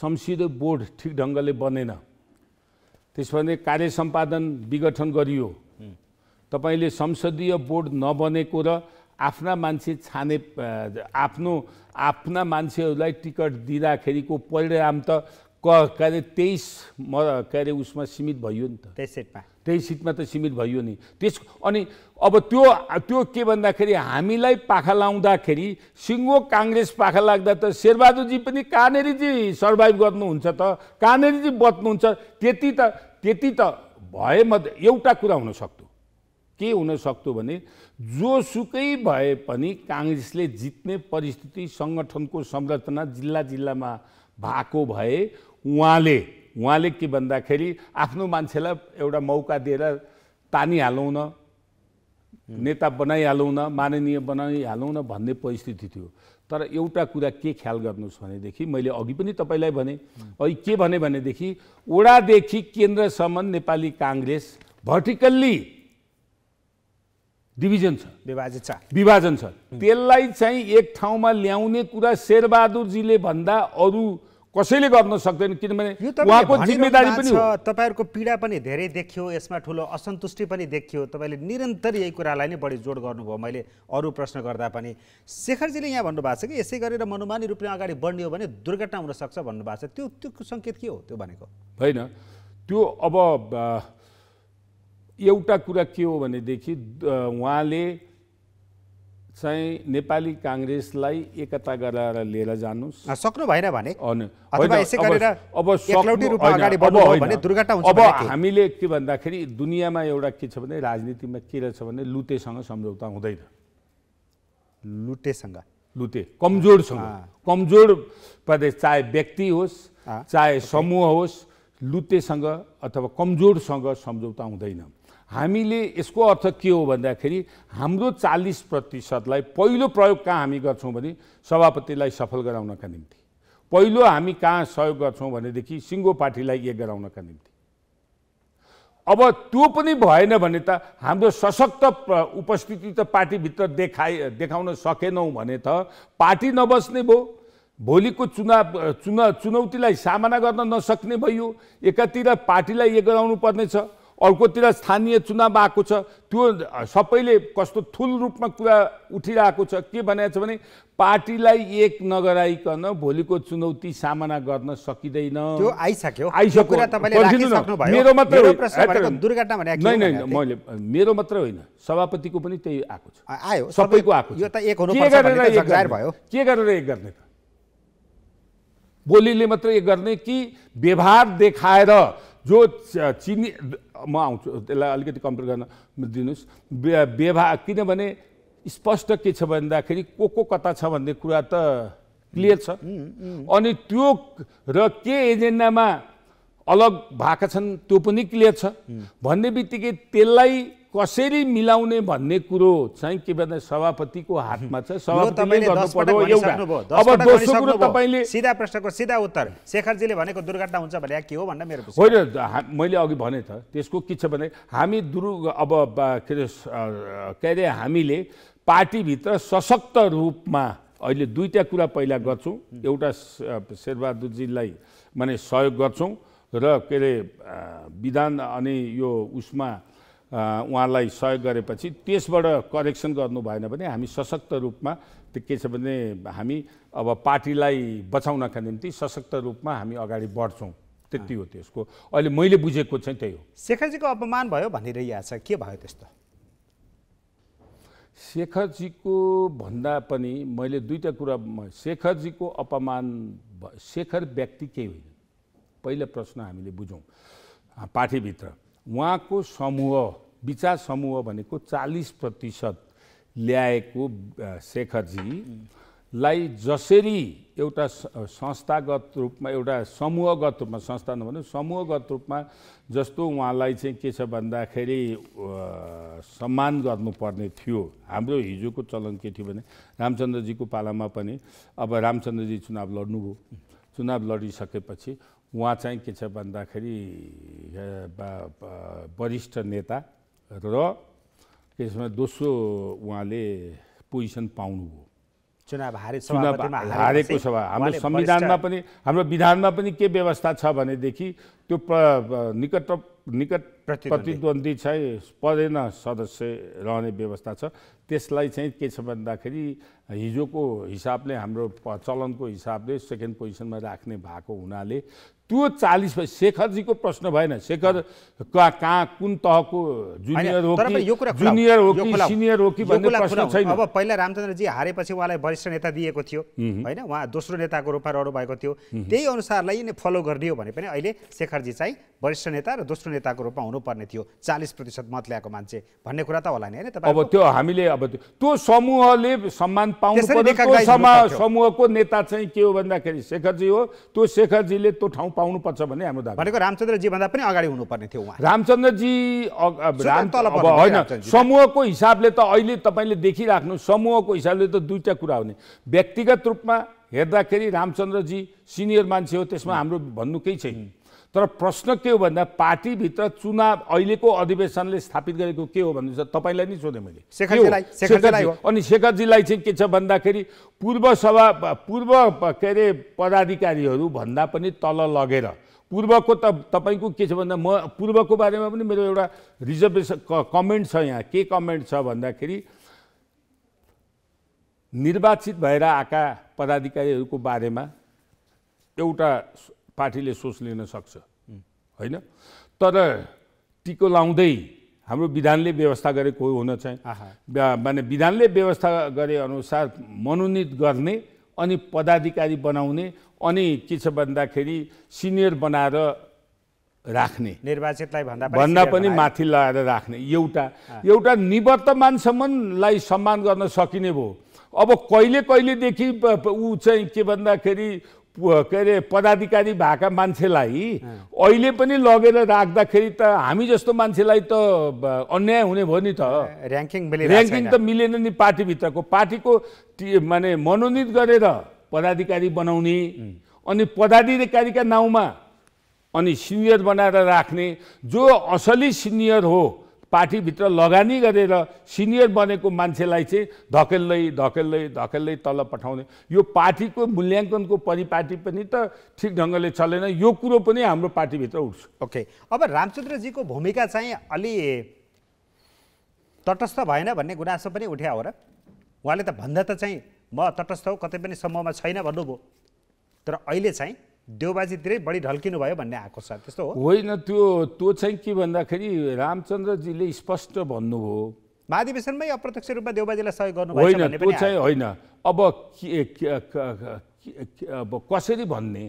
संसदीय बोर्ड ठिक ढङ्गले बनेन त्यसो भने कार्य सम्पादन विघटन गरियो तपाईँले संसदीय बोर्ड नबनेको र आफ्ना मान्छे छाने आफ्नो आफ्ना मान्छेहरूलाई टिकट दिँदाखेरिको परिणाम त के अरे तेइस म के अरे उसमा सीमित भयो नि त त्यही सिटमा त सीमित भइयो नि त्यस अनि अब त्यो त्यो के भन्दाखेरि हामीलाई पाखा लाउँदाखेरि सिङ्गो काङ्ग्रेस पाखा लाग्दा त शेरबहादुरजी पनि कहाँनेरि चाहिँ सर्भाइभ गर्नुहुन्छ त कहाँनेरि चाहिँ बच्नुहुन्छ त्यति त त्यति त भए म एउटा कुरा हुन हुनसक्थ्यो के हुन सक्थ्यो भने जोसुकै भए पनि काङ्ग्रेसले जित्ने परिस्थिति सङ्गठनको संरचना जिल्ला जिल्लामा भएको भए उहाँले उहाँले के भन्दाखेरि आफ्नो मान्छेलाई एउटा मौका दिएर तानिहालौँ न नेता बनाइहालौँ न माननीय बनाइहालौँ न भन्ने परिस्थिति थियो तर एउटा कुरा के ख्याल गर्नुहोस् भनेदेखि मैले अघि पनि तपाईँलाई भने अघि के भने भनेदेखि ओडादेखि केन्द्रसम्म नेपाली काङ्ग्रेस भर्टिकल्ली डिभिजन छ विभाजन छ विभाजन छ त्यसलाई चाहिँ एक ठाउँमा ल्याउने कुरा शेरबहादुरजीले भन्दा अरू कसैले गर्न सक्दैन किनभने उहाँको जिम्मेदारी पनि हो तपाईँहरूको पीडा पनि धेरै देखियो यसमा ठुलो असन्तुष्टि पनि देखियो तपाईँले निरन्तर यही कुरालाई नै बढी जोड गर्नुभयो मैले अरू प्रश्न गर्दा पनि शेखरजीले यहाँ भन्नुभएको छ कि यसै गरेर मनोमानी रूपले अगाडि बढ्ने हो भने दुर्घटना हुनसक्छ भन्नुभएको छ त्यो त्यो सङ्केत के हो त्यो भनेको होइन त्यो अब एउटा कुरा के हो भनेदेखि उहाँले चाहिँ नेपाली काङ्ग्रेसलाई एकता गराएर लिएर जानुहोस् सक्नु भएन भने अब हामीले के भन्दाखेरि दुनियाँमा एउटा के छ भने राजनीतिमा के रहेछ भने लुतेसँग सम्झौता हुँदैन लुटेसँग लुते कमजोरसँग कमजोर प्रदेश चाहे व्यक्ति होस् चाहे समूह होस् लुतेसँग अथवा कमजोरसँग सम्झौता हुँदैन हामीले यसको अर्थ के हो भन्दाखेरि हाम्रो चालिस प्रतिशतलाई पहिलो प्रयोग कहाँ हामी गर्छौँ भने सभापतिलाई सफल गराउनका निम्ति पहिलो हामी कहाँ सहयोग गर्छौँ भनेदेखि सिङ्गो पार्टीलाई एक गराउनका निम्ति अब त्यो पनि भएन भने त हाम्रो सशक्त उपस्थिति त पार्टीभित्र देखाइ देखाउन सकेनौँ भने त पार्टी नबस्ने भयो भोलिको चुनाव चुना चुनौतीलाई सामना गर्न नसक्ने भयो एकातिर पार्टीलाई एक गराउनु पर्नेछ अर्कोतिर स्थानीय चुनाव आएको छ त्यो सबैले कस्तो थुल रूपमा कुरा उठिरहेको छ के भनेको छ भने पार्टीलाई एक नगराइकन भोलिको चुनौती सामना गर्न सकिँदैन त्यो आइसक्यो मेरो मात्रै मैले मेरो मात्रै होइन सभापतिको पनि त्यही आएको छ आयो सबैको आएको यो त एक भयो के गरेर एक गर्ने त बोलीले मात्रै एक गर्ने कि व्यवहार देखाएर जो चिनी म आउँछु त्यसलाई अलिकति कम्प्लिट गर्न दिनुहोस् व्यवहार किनभने स्पष्ट के छ भन्दाखेरि को को कता छ भन्ने कुरा त क्लियर छ अनि त्यो र के एजेन्डामा अलग भएका छन् त्यो पनि क्लियर छ भन्ने बित्तिकै त्यसलाई कसरी मिलाउने भन्ने कुरो चाहिँ के भन्दा सभापतिको हातमा छ सभापतिले सिधा प्रश्नको सिधा उत्तर शेखरजीले भनेको दुर्घटना हुन्छ भने के हो भन्दा मेरो होइन मैले अघि भने त त्यसको के छ भने हामी दुरु अब के अरे के अरे हामीले पार्टीभित्र सशक्त रूपमा अहिले दुईवटा कुरा पहिला गर्छौँ एउटा शेरबहादुरजीलाई माने सहयोग गर्छौँ र के अरे विधान अनि यो उसमा उहाँलाई सहयोग गरेपछि त्यसबाट करेक्सन गर्नु भएन भने हामी सशक्त रूपमा त्यो के छ भने हामी अब पार्टीलाई बचाउनका निम्ति सशक्त रूपमा हामी अगाडि बढ्छौँ त्यति हो त्यसको अहिले मैले बुझेको चाहिँ त्यही हो शेखरजीको अपमान भयो छ के भयो त्यस्तो शेखरजीको भन्दा पनि मैले दुईवटा कुरा शेखरजीको अपमान शेखर व्यक्ति केही होइन पहिलो प्रश्न हामीले बुझौँ पार्टीभित्र उहाँको समूह विचार समूह भनेको चालिस प्रतिशत ल्याएको शेखरजीलाई जसरी एउटा संस्थागत रूपमा एउटा समूहगत रूपमा संस्था नभनौँ समूहगत रूपमा जस्तो उहाँलाई चाहिँ के छ भन्दाखेरि सम्मान गर्नुपर्ने थियो हाम्रो हिजोको चलन के थियो भने रामचन्द्रजीको पालामा पनि अब रामचन्द्रजी चुनाव लड्नुभयो चुनाव लडिसकेपछि उहाँ चाहिँ के छ भन्दाखेरि वरिष्ठ नेता र त्यसमा दोस्रो उहाँले पोजिसन पाउनुभयो चुनाव हारे चुनाव हारेको सभा हाम्रो संविधानमा पनि हाम्रो विधानमा पनि के व्यवस्था छ भनेदेखि त्यो प्र निकट निकट प्रतिद्वन्दी चाहिँ परेन सदस्य रहने व्यवस्था छ त्यसलाई चाहिँ के छ भन्दाखेरि हिजोको हिसाबले हाम्रो चलनको हिसाबले सेकेन्ड पोजिसनमा राख्ने भएको हुनाले त्यो चालिस शेखरजीको प्रश्न भएन शेखर कहाँ कुन तहको जुनियर हो कि जुनियर हो सिनियर हो कि भन्ने प्रश्न छैन अब पहिला रामचन्द्रजी हारेपछि उहाँलाई वरिष्ठ नेता दिएको थियो होइन उहाँ दोस्रो नेताको रूपमा रहनु भएको थियो त्यही अनुसारलाई नै फलो गर्ने हो भने पनि अहिले शेखरजी चाहिँ वरिष्ठ नेता र दोस्रो नेताको रूपमा हुनुपर्ने थियो चालिस प्रतिशत मत ल्याएको मान्छे भन्ने कुरा त होला नि होइन अब त्यो हामीले अब त्यो समूहले सम्मान पाउनु समूहको नेता चाहिँ के हो भन्दाखेरि शेखरजी हो त्यो शेखरजीले त्यो ठाउँ पाउनुपर्छ भन्ने हाम्रो दाबी भनेको रामचन्द्रजी भन्दा पनि अगाडि हुनुपर्ने थियो उहाँ रामचन्द्रजी होइन समूहको हिसाबले त अहिले तपाईँले देखिराख्नु समूहको हिसाबले त दुईवटा कुरा हुने व्यक्तिगत रूपमा हेर्दाखेरि रामचन्द्रजी सिनियर मान्छे हो त्यसमा हाम्रो भन्नु केही छैन तर प्रश्न के हो भन्दा पार्टीभित्र चुनाव अहिलेको अधिवेशनले स्थापित गरेको के हो भन्नु तपाईँलाई नै सोधेँ मैले शेखरजीलाई अनि शेखरजीलाई चाहिँ के छ भन्दाखेरि पूर्व सभा पूर्व के अरे पदाधिकारीहरू भन्दा पनि तल लगेर पूर्वको त तपाईँको के छ भन्दा म पूर्वको बारेमा पनि मेरो एउटा रिजर्भेसन कमेन्ट छ यहाँ के कमेन्ट छ भन्दाखेरि निर्वाचित भएर आएका पदाधिकारीहरूको बारेमा एउटा पार्टीले सोच लिन सक्छ होइन तर टिको लाउँदै हाम्रो विधानले व्यवस्था गरेको हुन चाहिँ माने विधानले व्यवस्था गरे अनुसार मनोनित गर्ने अनि पदाधिकारी बनाउने अनि के छ भन्दाखेरि सिनियर बनाएर राख्ने निर्वाचितलाई भन्दा भन्दा पनि माथि लगाएर राख्ने एउटा एउटा निवर्तमानसम्मलाई सम्मान गर्न सकिने भयो अब कहिले कहिलेदेखि ऊ चाहिँ के भन्दाखेरि के अरे पदाधिकारी भएका मान्छेलाई अहिले पनि लगेर राख्दाखेरि त हामी जस्तो मान्छेलाई त अन्याय हुने भयो नि त ऱ्याङ्किङ ऱ्याङ्किङ त मिलेन नि पार्टीभित्रको पार्टीको माने मनोनित गरेर पदाधिकारी बनाउने अनि पदाधिकारीका नाउँमा अनि सिनियर बनाएर राख्ने जो असली सिनियर हो पार्टीभित्र लगानी गरेर सिनियर बनेको मान्छेलाई चाहिँ धकेल्दै धकेल्दै धकेल्दै तल पठाउने यो पार्टीको मूल्याङ्कनको परिपाटी पनि त ठिक ढङ्गले चलेन यो कुरो पनि हाम्रो पार्टीभित्र उठ्छ ओके okay. अब रामचन्द्रजीको भूमिका चाहिँ अलि तटस्थ भएन भन्ने गुनासो पनि उठ्या हो र उहाँले त भन्दा त चाहिँ म तटस्थ हो कतै पनि समूहमा छैन भन्नुभयो तर अहिले चाहिँ देउबाजीतिरै बढी ढल्किनु भयो भन्ने आएको छ त्यस्तो होइन त्यो त्यो चाहिँ के भन्दाखेरि रामचन्द्रजीले स्पष्ट भन्नुभयो महाधिवेशनमै अप्रत्यक्ष रूपमा देउबाजीलाई सहयोग गर्नु होइन त्यो चाहिँ होइन अब अब कसरी भन्ने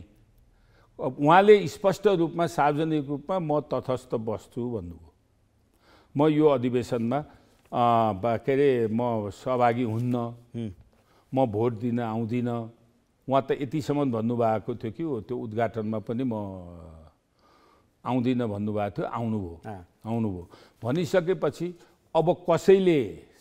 उहाँले स्पष्ट रूपमा सार्वजनिक रूपमा म तथस्थ बस्छु भन्नुभयो म यो अधिवेशनमा के अरे म सहभागी हुन्न म भोट दिन आउँदिनँ उहाँ त यतिसम्म भन्नुभएको थियो कि त्यो उद्घाटनमा पनि म आउँदिनँ भन्नुभएको थियो आउनुभयो आउनुभयो भनिसकेपछि अब कसैले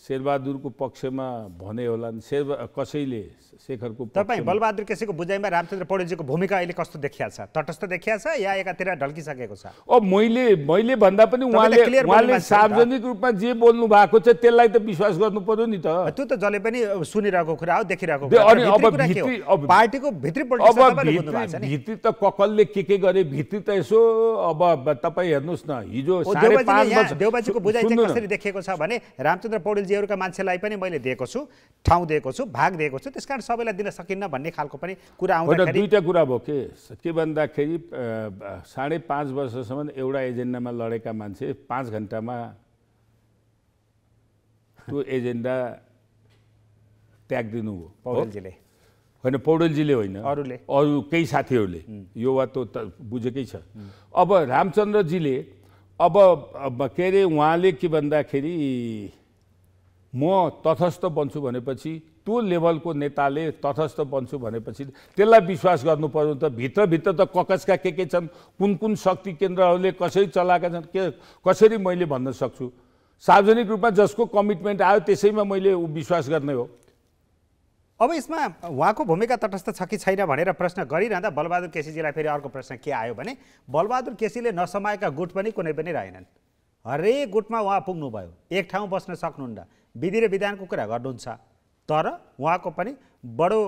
शेरबहादुरको पक्षमा भने होला नि शेर कसैले शेखरको तपाईँ बलबहादुर केसीको बुझाइमा रामचन्द्र पौडेलजीको भूमिका अहिले कस्तो देखिया छ तटस्थ देखिया छ या एकातिर ढल्किसकेको छ ओ मैले मैले भन्दा पनि उहाँले उहाँले सार्वजनिक रूपमा जे बोल्नु भएको छ त्यसलाई त विश्वास गर्नु पर्यो नि त त्यो त जसले पनि सुनिरहेको कुरा हो देखिरहेको अनि अब पार्टीको भित्री अब भित्री त ककलले के के गरे भित्री त यसो अब तपाईँ हेर्नुहोस् न हिजो देउबाजीको बुझाइ देखिएको छ भने रामचन्द्र पौडेलजी पार्टीहरूका मान्छेलाई पनि मैले दिएको छु ठाउँ दिएको छु भाग दिएको छु त्यस कारण सबैलाई दिन सकिन्न भन्ने खालको पनि कुरा आउँछ दुईवटा कुरा भयो के के भन्दाखेरि साढे पाँच वर्षसम्म एउटा एजेन्डामा लडेका मान्छे पाँच घन्टामा त्यो एजेन्डा दिनु हो पौडेलजीले होइन पौडेलजीले होइन अरूले अरू केही साथीहरूले यो वा त बुझेकै छ अब रामचन्द्रजीले अब के अरे उहाँले के भन्दाखेरि म तथस्थ बन्छु भनेपछि त्यो लेभलको नेताले तथस्थ बन्छु भनेपछि त्यसलाई विश्वास गर्नु पर्यो त भित्रभित्र त ककसका के के छन् कुन कुन शक्ति केन्द्रहरूले कसरी चलाएका छन् के कसरी मैले भन्न सक्छु सार्वजनिक रूपमा जसको कमिटमेन्ट आयो त्यसैमा मैले विश्वास गर्ने हो अब यसमा उहाँको भूमिका तटस्थ छ कि छैन भनेर प्रश्न गरिरहँदा बलबहादुर केसीजीलाई फेरि अर्को प्रश्न के आयो भने बलबहादुर केसीले नसमाएका गुट पनि कुनै पनि रहेनन् हरेक गुटमा उहाँ पुग्नुभयो एक ठाउँ बस्न सक्नुहुन्न विधि र विधानको कुरा गर्नुहुन्छ तर उहाँको पनि बडो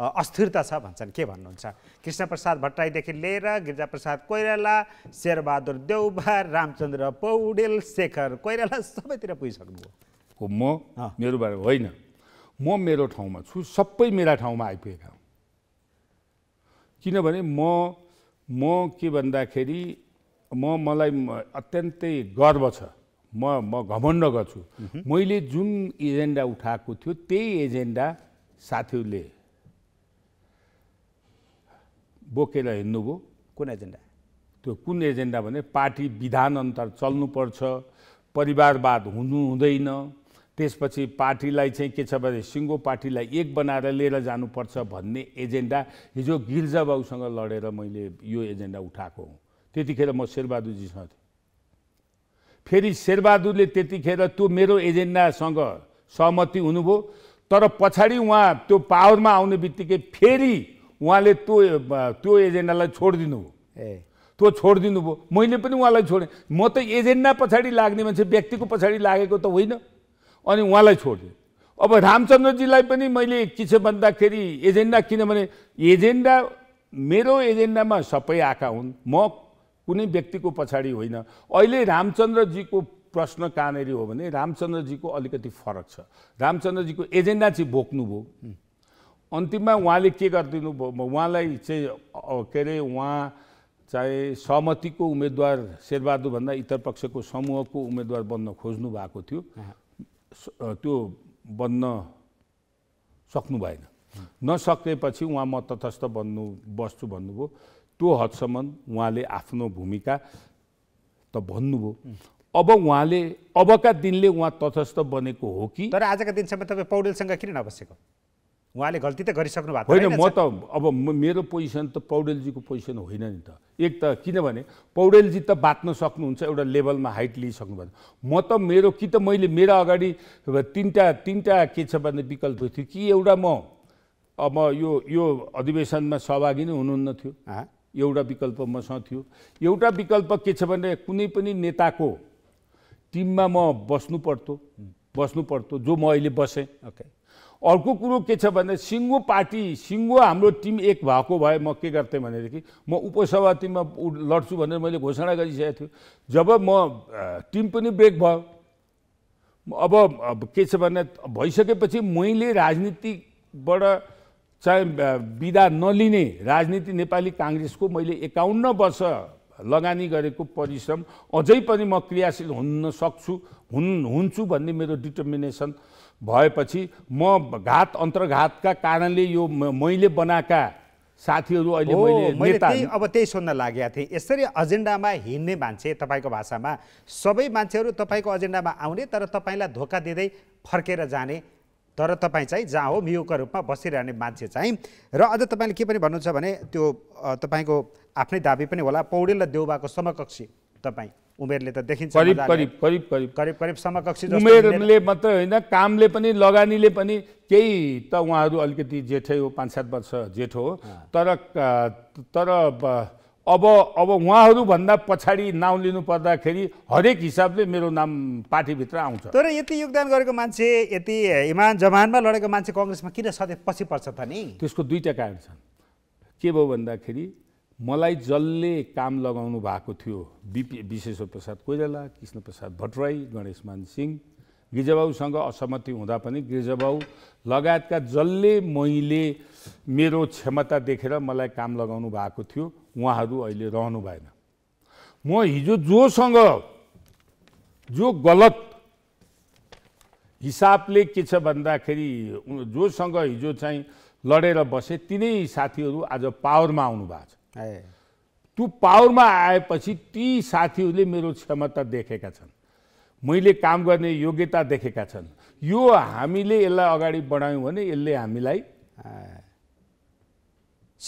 अस्थिरता छ भन्छन् के भन्नुहुन्छ कृष्णप्रसाद भट्टराईदेखि लिएर गिरिजाप्रसाद कोइराला शेरबहादुर देउबा रामचन्द्र पौडेल शेखर कोइराला सबैतिर पुगिसक्नुभयो हो म बारे होइन म मेरो ठाउँमा छु सबै मेरा ठाउँमा आइपुगेका हुँ किनभने म म के भन्दाखेरि म मलाई अत्यन्तै गर्व छ म म घमण्ड गर्छु मैले जुन एजेन्डा उठाएको थियो त्यही एजेन्डा साथीहरूले बोकेर हिँड्नुभयो कुन एजेन्डा त्यो कुन एजेन्डा भने पार्टी विधान अन्तर चल्नुपर्छ परिवारवाद हुनु हुँदैन त्यसपछि पार्टीलाई चाहिँ के छ भने सिङ्गो पार्टीलाई एक बनाएर लिएर जानुपर्छ भन्ने एजेन्डा हिजो गिर्जाबाबुसँग लडेर मैले यो एजेन्डा उठाएको हुँ त्यतिखेर म शेरबहादुरजीसँग थिएँ फेरि शेरबहादुरले त्यतिखेर त्यो मेरो एजेन्डासँग सहमति हुनुभयो तर पछाडि उहाँ त्यो पावरमा आउने बित्तिकै फेरि उहाँले त्यो त्यो एजेन्डालाई छोडिदिनु भयो ए त्यो छोडिदिनु भयो मैले पनि उहाँलाई छोडेँ म त एजेन्डा पछाडि लाग्ने मान्छे व्यक्तिको पछाडि लागेको त होइन अनि उहाँलाई छोडिदिएँ अब रामचन्द्रजीलाई पनि मैले छ भन्दाखेरि एजेन्डा किनभने एजेन्डा मेरो एजेन्डामा सबै आएका हुन् म कुनै व्यक्तिको पछाडि होइन अहिले रामचन्द्रजीको प्रश्न कहाँनिर हो भने रामचन्द्रजीको अलिकति फरक छ रामचन्द्रजीको एजेन्डा चाहिँ बोक्नुभयो अन्तिममा उहाँले के गरिदिनु भयो उहाँलाई चाहिँ के अरे उहाँ चाहे सहमतिको उम्मेदवार शेरबहादुरभन्दा इतर पक्षको समूहको उम्मेदवार बन्न खोज्नु भएको थियो त्यो बन्न सक्नु भएन नसकेपछि उहाँ म तटस्थ बन्नु बस्छु भन्नुभयो त्यो हदसम्म उहाँले आफ्नो भूमिका त भन्नुभयो अब उहाँले अबका दिनले उहाँ तथस्थ बनेको हो कि तर आजका दिनसम्म तपाईँ पौडेलसँग किन नबसेको उहाँले गल्ती त गरिसक्नु भएको होइन म त अब मेरो पोजिसन त पौडेलजीको पोजिसन होइन नि त एक त किनभने पौडेलजी त बाँच्न सक्नुहुन्छ एउटा लेभलमा हाइट लिइसक्नु भएन म त मेरो कि त मैले मेरो अगाडि तिनवटा तिनवटा के छ भने विकल्प थियो कि एउटा म अब यो यो अधिवेशनमा सहभागी नै हुनुहुन्न थियो एउटा विकल्प मसँग थियो एउटा विकल्प के छ भने कुनै पनि नेताको टिममा म बस्नु पर्थ्यो बस्नु पर्थ्यो जो म अहिले बसेँ ओके अर्को कुरो के छ भने सिङ्गो पार्टी सिङ्गो हाम्रो टिम एक भएको भए म के गर्थेँ भनेदेखि म उपसभापतिमा लड्छु भनेर मैले घोषणा गरिसकेको थियो जब म टिम पनि ब्रेक भयो अब के छ भने भइसकेपछि मैले राजनीतिबाट चाहे विदा नलिने राजनीति नेपाली काङ्ग्रेसको मैले एकाउन्न वर्ष लगानी गरेको परिश्रम अझै पनि म क्रियाशील हुन सक्छु हुन् हुन्छु भन्ने मेरो डिटर्मिनेसन भएपछि म घात अन्तर्घातका कारणले यो मैले बनाएका साथीहरू अहिले मैले अब त्यही सोध्न लागेको थिएँ यसरी एजेन्डामा हिँड्ने मान्छे तपाईँको भाषामा सबै मान्छेहरू तपाईँको एजेन्डामा आउने तर तपाईँलाई धोका दिँदै फर्केर जाने तर तपाईँ चाहिँ जहाँ हो मियोको रूपमा बसिरहने मान्छे चाहिँ र अझ तपाईँले के पनि भन्नुहुन्छ भने त्यो तपाईँको आफ्नै दाबी पनि होला पौडेल र देउबाको समकक्षी तपाईँ उमेरले त देखिन्छ करिब करिब करिब करिब करिब करिब समकक्षी उमेरले मात्रै होइन कामले पनि लगानीले पनि केही त उहाँहरू अलिकति जेठै हो पाँच सात वर्ष जेठो हो तर तर अब अब उहाँहरूभन्दा पछाडि नाउँ लिनु पर्दाखेरि हरेक हिसाबले मेरो नाम पार्टीभित्र आउँछ तर यति योगदान गरेको मान्छे यति इमान जमानमा लडेको मान्छे कङ्ग्रेसमा किन सधैँ पछि पर्छ त नि त्यसको दुईवटा कारण छन् के भयो भन्दाखेरि मलाई जसले काम लगाउनु भएको थियो बिपी विश्वेश्वर प्रसाद कोइराला कृष्ण प्रसाद भट्टराई गणेशमान सिंह गिरिजाबाउसँग असहमति हुँदा पनि गिरिजाबाउ लगायतका जसले मैले मेरो क्षमता देखेर मलाई काम लगाउनु भएको थियो उहाँहरू अहिले रहनु भएन म हिजो जोसँग जो गलत हिसाबले के छ भन्दाखेरि जोसँग हिजो चाहिँ लडेर बसे तिनै साथीहरू आज पावरमा आउनु भएको छ त्यो पावरमा आएपछि ती साथीहरूले मेरो क्षमता देखेका छन् मैले काम गर्ने योग्यता देखेका छन् यो हामीले यसलाई अगाडि बढायौँ भने यसले हामीलाई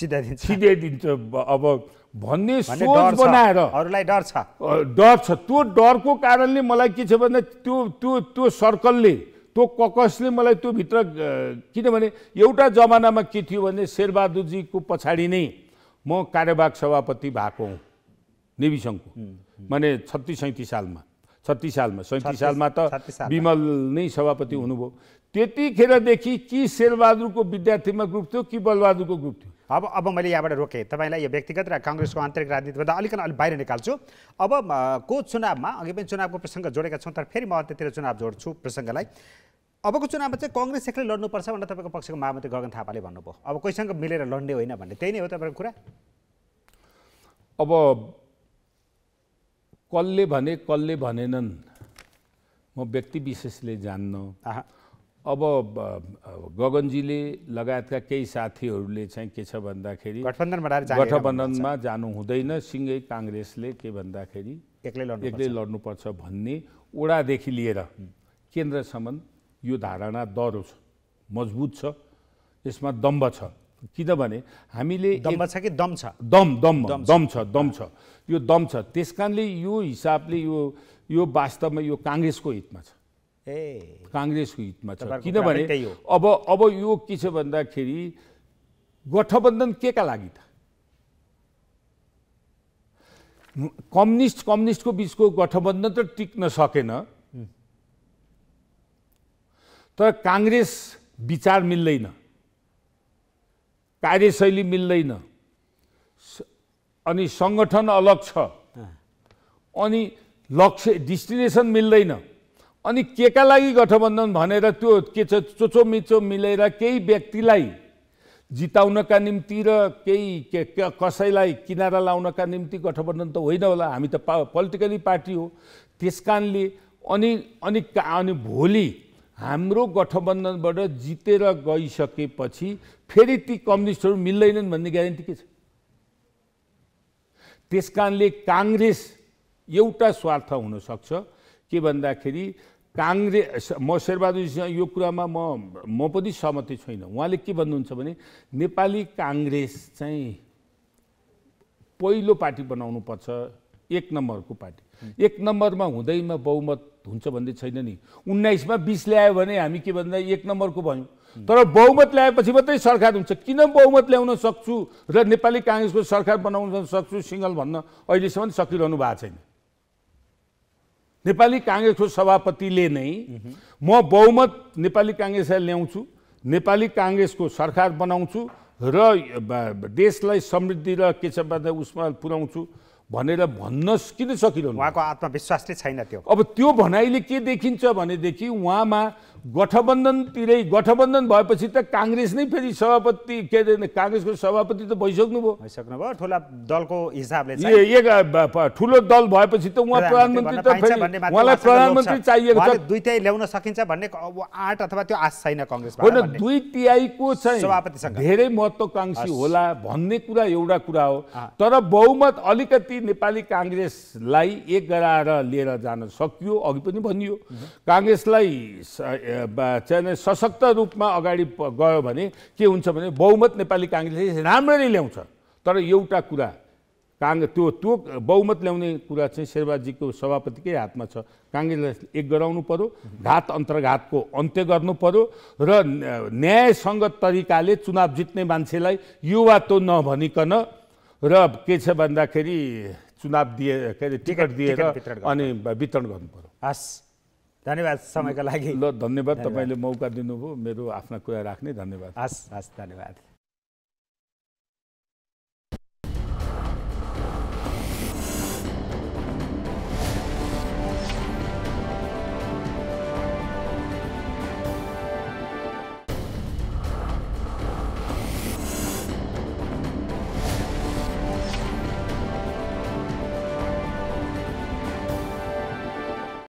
दिन्छ सिधाइदिन्छ दिन्छ अब भन्ने सोच बनाएर अरूलाई डर छ डर छ त्यो डरको कारणले मलाई के छ भने त्यो त्यो त्यो सर्कलले त्यो ककसले मलाई त्यो भित्र किनभने एउटा जमानामा के थियो भने शेरबहादुरजीको पछाडि नै म कार्यवाहक सभापति भएको हुँ सङ्घको माने छत्तिस सैँतिस सालमा छत्तिस सालमा सैँतिस सालमा त विमल नै सभापति हुनुभयो त्यतिखेरदेखि कि शेरबहादुरको विद्यार्थीमा ग्रुप थियो कि बलबहादुरको ग्रुप थियो अब अब मैले यहाँबाट रोकेँ तपाईँलाई यो व्यक्तिगत र काङ्ग्रेसको आन्तरिक राजनीतिबाट अलिकन अलिक बाहिर निकाल्छु अब को चुनावमा अघि पनि चुनावको प्रसङ्ग जोडेका छौँ तर फेरि म अन्त्यतिर चुनाव जोड्छु प्रसङ्गलाई अबको चुनावमा चाहिँ कङ्ग्रेस एक्लै लड्नुपर्छ भनेर तपाईँको पक्षको महामन्त्री गगन थापाले भन्नुभयो अब कोहीसँग मिलेर लड्ने होइन भन्ने त्यही नै हो तपाईँको कुरा अब कसले भने कसले भनेनन् म व्यक्ति विशेषले जान्न अब गगनजीले लगायतका केही साथीहरूले चाहिँ के छ भन्दाखेरि गठबन्धनमा जानु हुँदैन सिँगै काङ्ग्रेसले के भन्दाखेरि एक्लै लड्नु एक्लै लड्नुपर्छ भन्ने ओडादेखि लिएर केन्द्रसम्म यो धारणा दह्रो छ मजबुत छ यसमा दम्ब छ किनभने हामीले दम्ब छ कि दम छ दम दम दम छ दम छ यो दम छ त्यस कारणले यो हिसाबले यो यो वास्तवमा यो काङ्ग्रेसको हितमा छ ए काङ्ग्रेसको हितमा छ किनभने अब अब यो के छ भन्दाखेरि गठबन्धन के का लागि त कम्युनिस्ट कम्युनिस्टको बिचको गठबन्धन त टिक्न सकेन तर काङ्ग्रेस विचार मिल्दैन कार्यशैली मिल्दैन अनि सङ्गठन अलग छ अनि लक्ष्य डिस्टिनेसन मिल्दैन अनि के का लागि गठबन्धन भनेर त्यो के छ मिचो मिलेर केही व्यक्तिलाई जिताउनका निम्ति र केही के कसैलाई किनारा लाउनका निम्ति गठबन्धन त होइन होला हामी त पा पोलिटिकली पार्टी हो त्यस कारणले अनि अनि अनि भोलि हाम्रो गठबन्धनबाट जितेर गइसकेपछि फेरि ती कम्युनिस्टहरू मिल्दैनन् भन्ने ग्यारेन्टी के छ त्यस कारणले काङ्ग्रेस एउटा स्वार्थ हुनसक्छ के भन्दाखेरि काङ्ग्रेस म शेरबहादुरजीसँग यो कुरामा म म पनि सहमति छुइनँ उहाँले के भन्नुहुन्छ भने नेपाली काङ्ग्रेस चाहिँ पहिलो पार्टी बनाउनु पर्छ एक नम्बरको पार्टी एक नम्बरमा हुँदैमा बहुमत हुन्छ भन्ने छैन नि उन्नाइसमा बिस ल्यायो भने हामी के भन्दा एक नम्बरको भयौँ तर बहुमत ल्याएपछि मात्रै सरकार हुन्छ किन बहुमत ल्याउन सक्छु र नेपाली काङ्ग्रेसको सरकार बनाउन सक्छु सिङ्गल भन्न अहिलेसम्म सकिरहनु भएको छैन नेपाली काङ्ग्रेसको सभापतिले नै म बहुमत नेपाली काङ्ग्रेसलाई ल्याउँछु नेपाली काङ्ग्रेसको सरकार बनाउँछु र देशलाई समृद्धि र के छ भन्दा उसमा पुर्याउँछु भनेर भन्न किन सकिरहनु उहाँको आत्मविश्वास नै छैन त्यो अब त्यो भनाइले के देखिन्छ भनेदेखि उहाँमा गठबन्धनतिरै गठबन्धन भएपछि त काङ्ग्रेस नै फेरि सभापति के अरे काङ्ग्रेसको सभापति त भइसक्नु भयो ठुला दलको हिसाबले एक ठुलो दल भएपछि त उहाँ प्रधानमन्त्री त फेरि उहाँलाई प्रधानमन्त्री चाहिएको छ दुई तिहाई ल्याउन सकिन्छ भन्ने आँट अथवा त्यो आश छैन कङ्ग्रेस होइन दुई तिहाईको चाहिँ सभापतिसँग धेरै महत्त्वकाङ्क्षी होला भन्ने कुरा एउटा कुरा हो तर बहुमत अलिकति नेपाली काङ्ग्रेसलाई एक गराएर लिएर जान सकियो अघि पनि भनियो काङ्ग्रेसलाई चाहिँ सशक्त रूपमा अगाडि गयो भने के हुन्छ भने बहुमत नेपाली काङ्ग्रेसले राम्ररी ल्याउँछ तर एउटा कुरा काङ्ग्रेस त्यो त्यो बहुमत ल्याउने कुरा चाहिँ शेरबाजीको सभापतिकै हातमा छ काङ्ग्रेसलाई एक गराउनु पऱ्यो घात अन्तर्घातको अन्त्य गर्नु पऱ्यो र न्यायसङ्गत तरिकाले चुनाव जित्ने मान्छेलाई युवा तो नभनिकन र के छ भन्दाखेरि चुनाव दिए के अरे टिकट दिएर अनि वितरण गर्नु पऱ्यो हस् धन्यवाद समयका लागि ल धन्यवाद तपाईँले मौका दिनुभयो मेरो आफ्ना कुरा राख्ने धन्यवाद हस् हस् धन्यवाद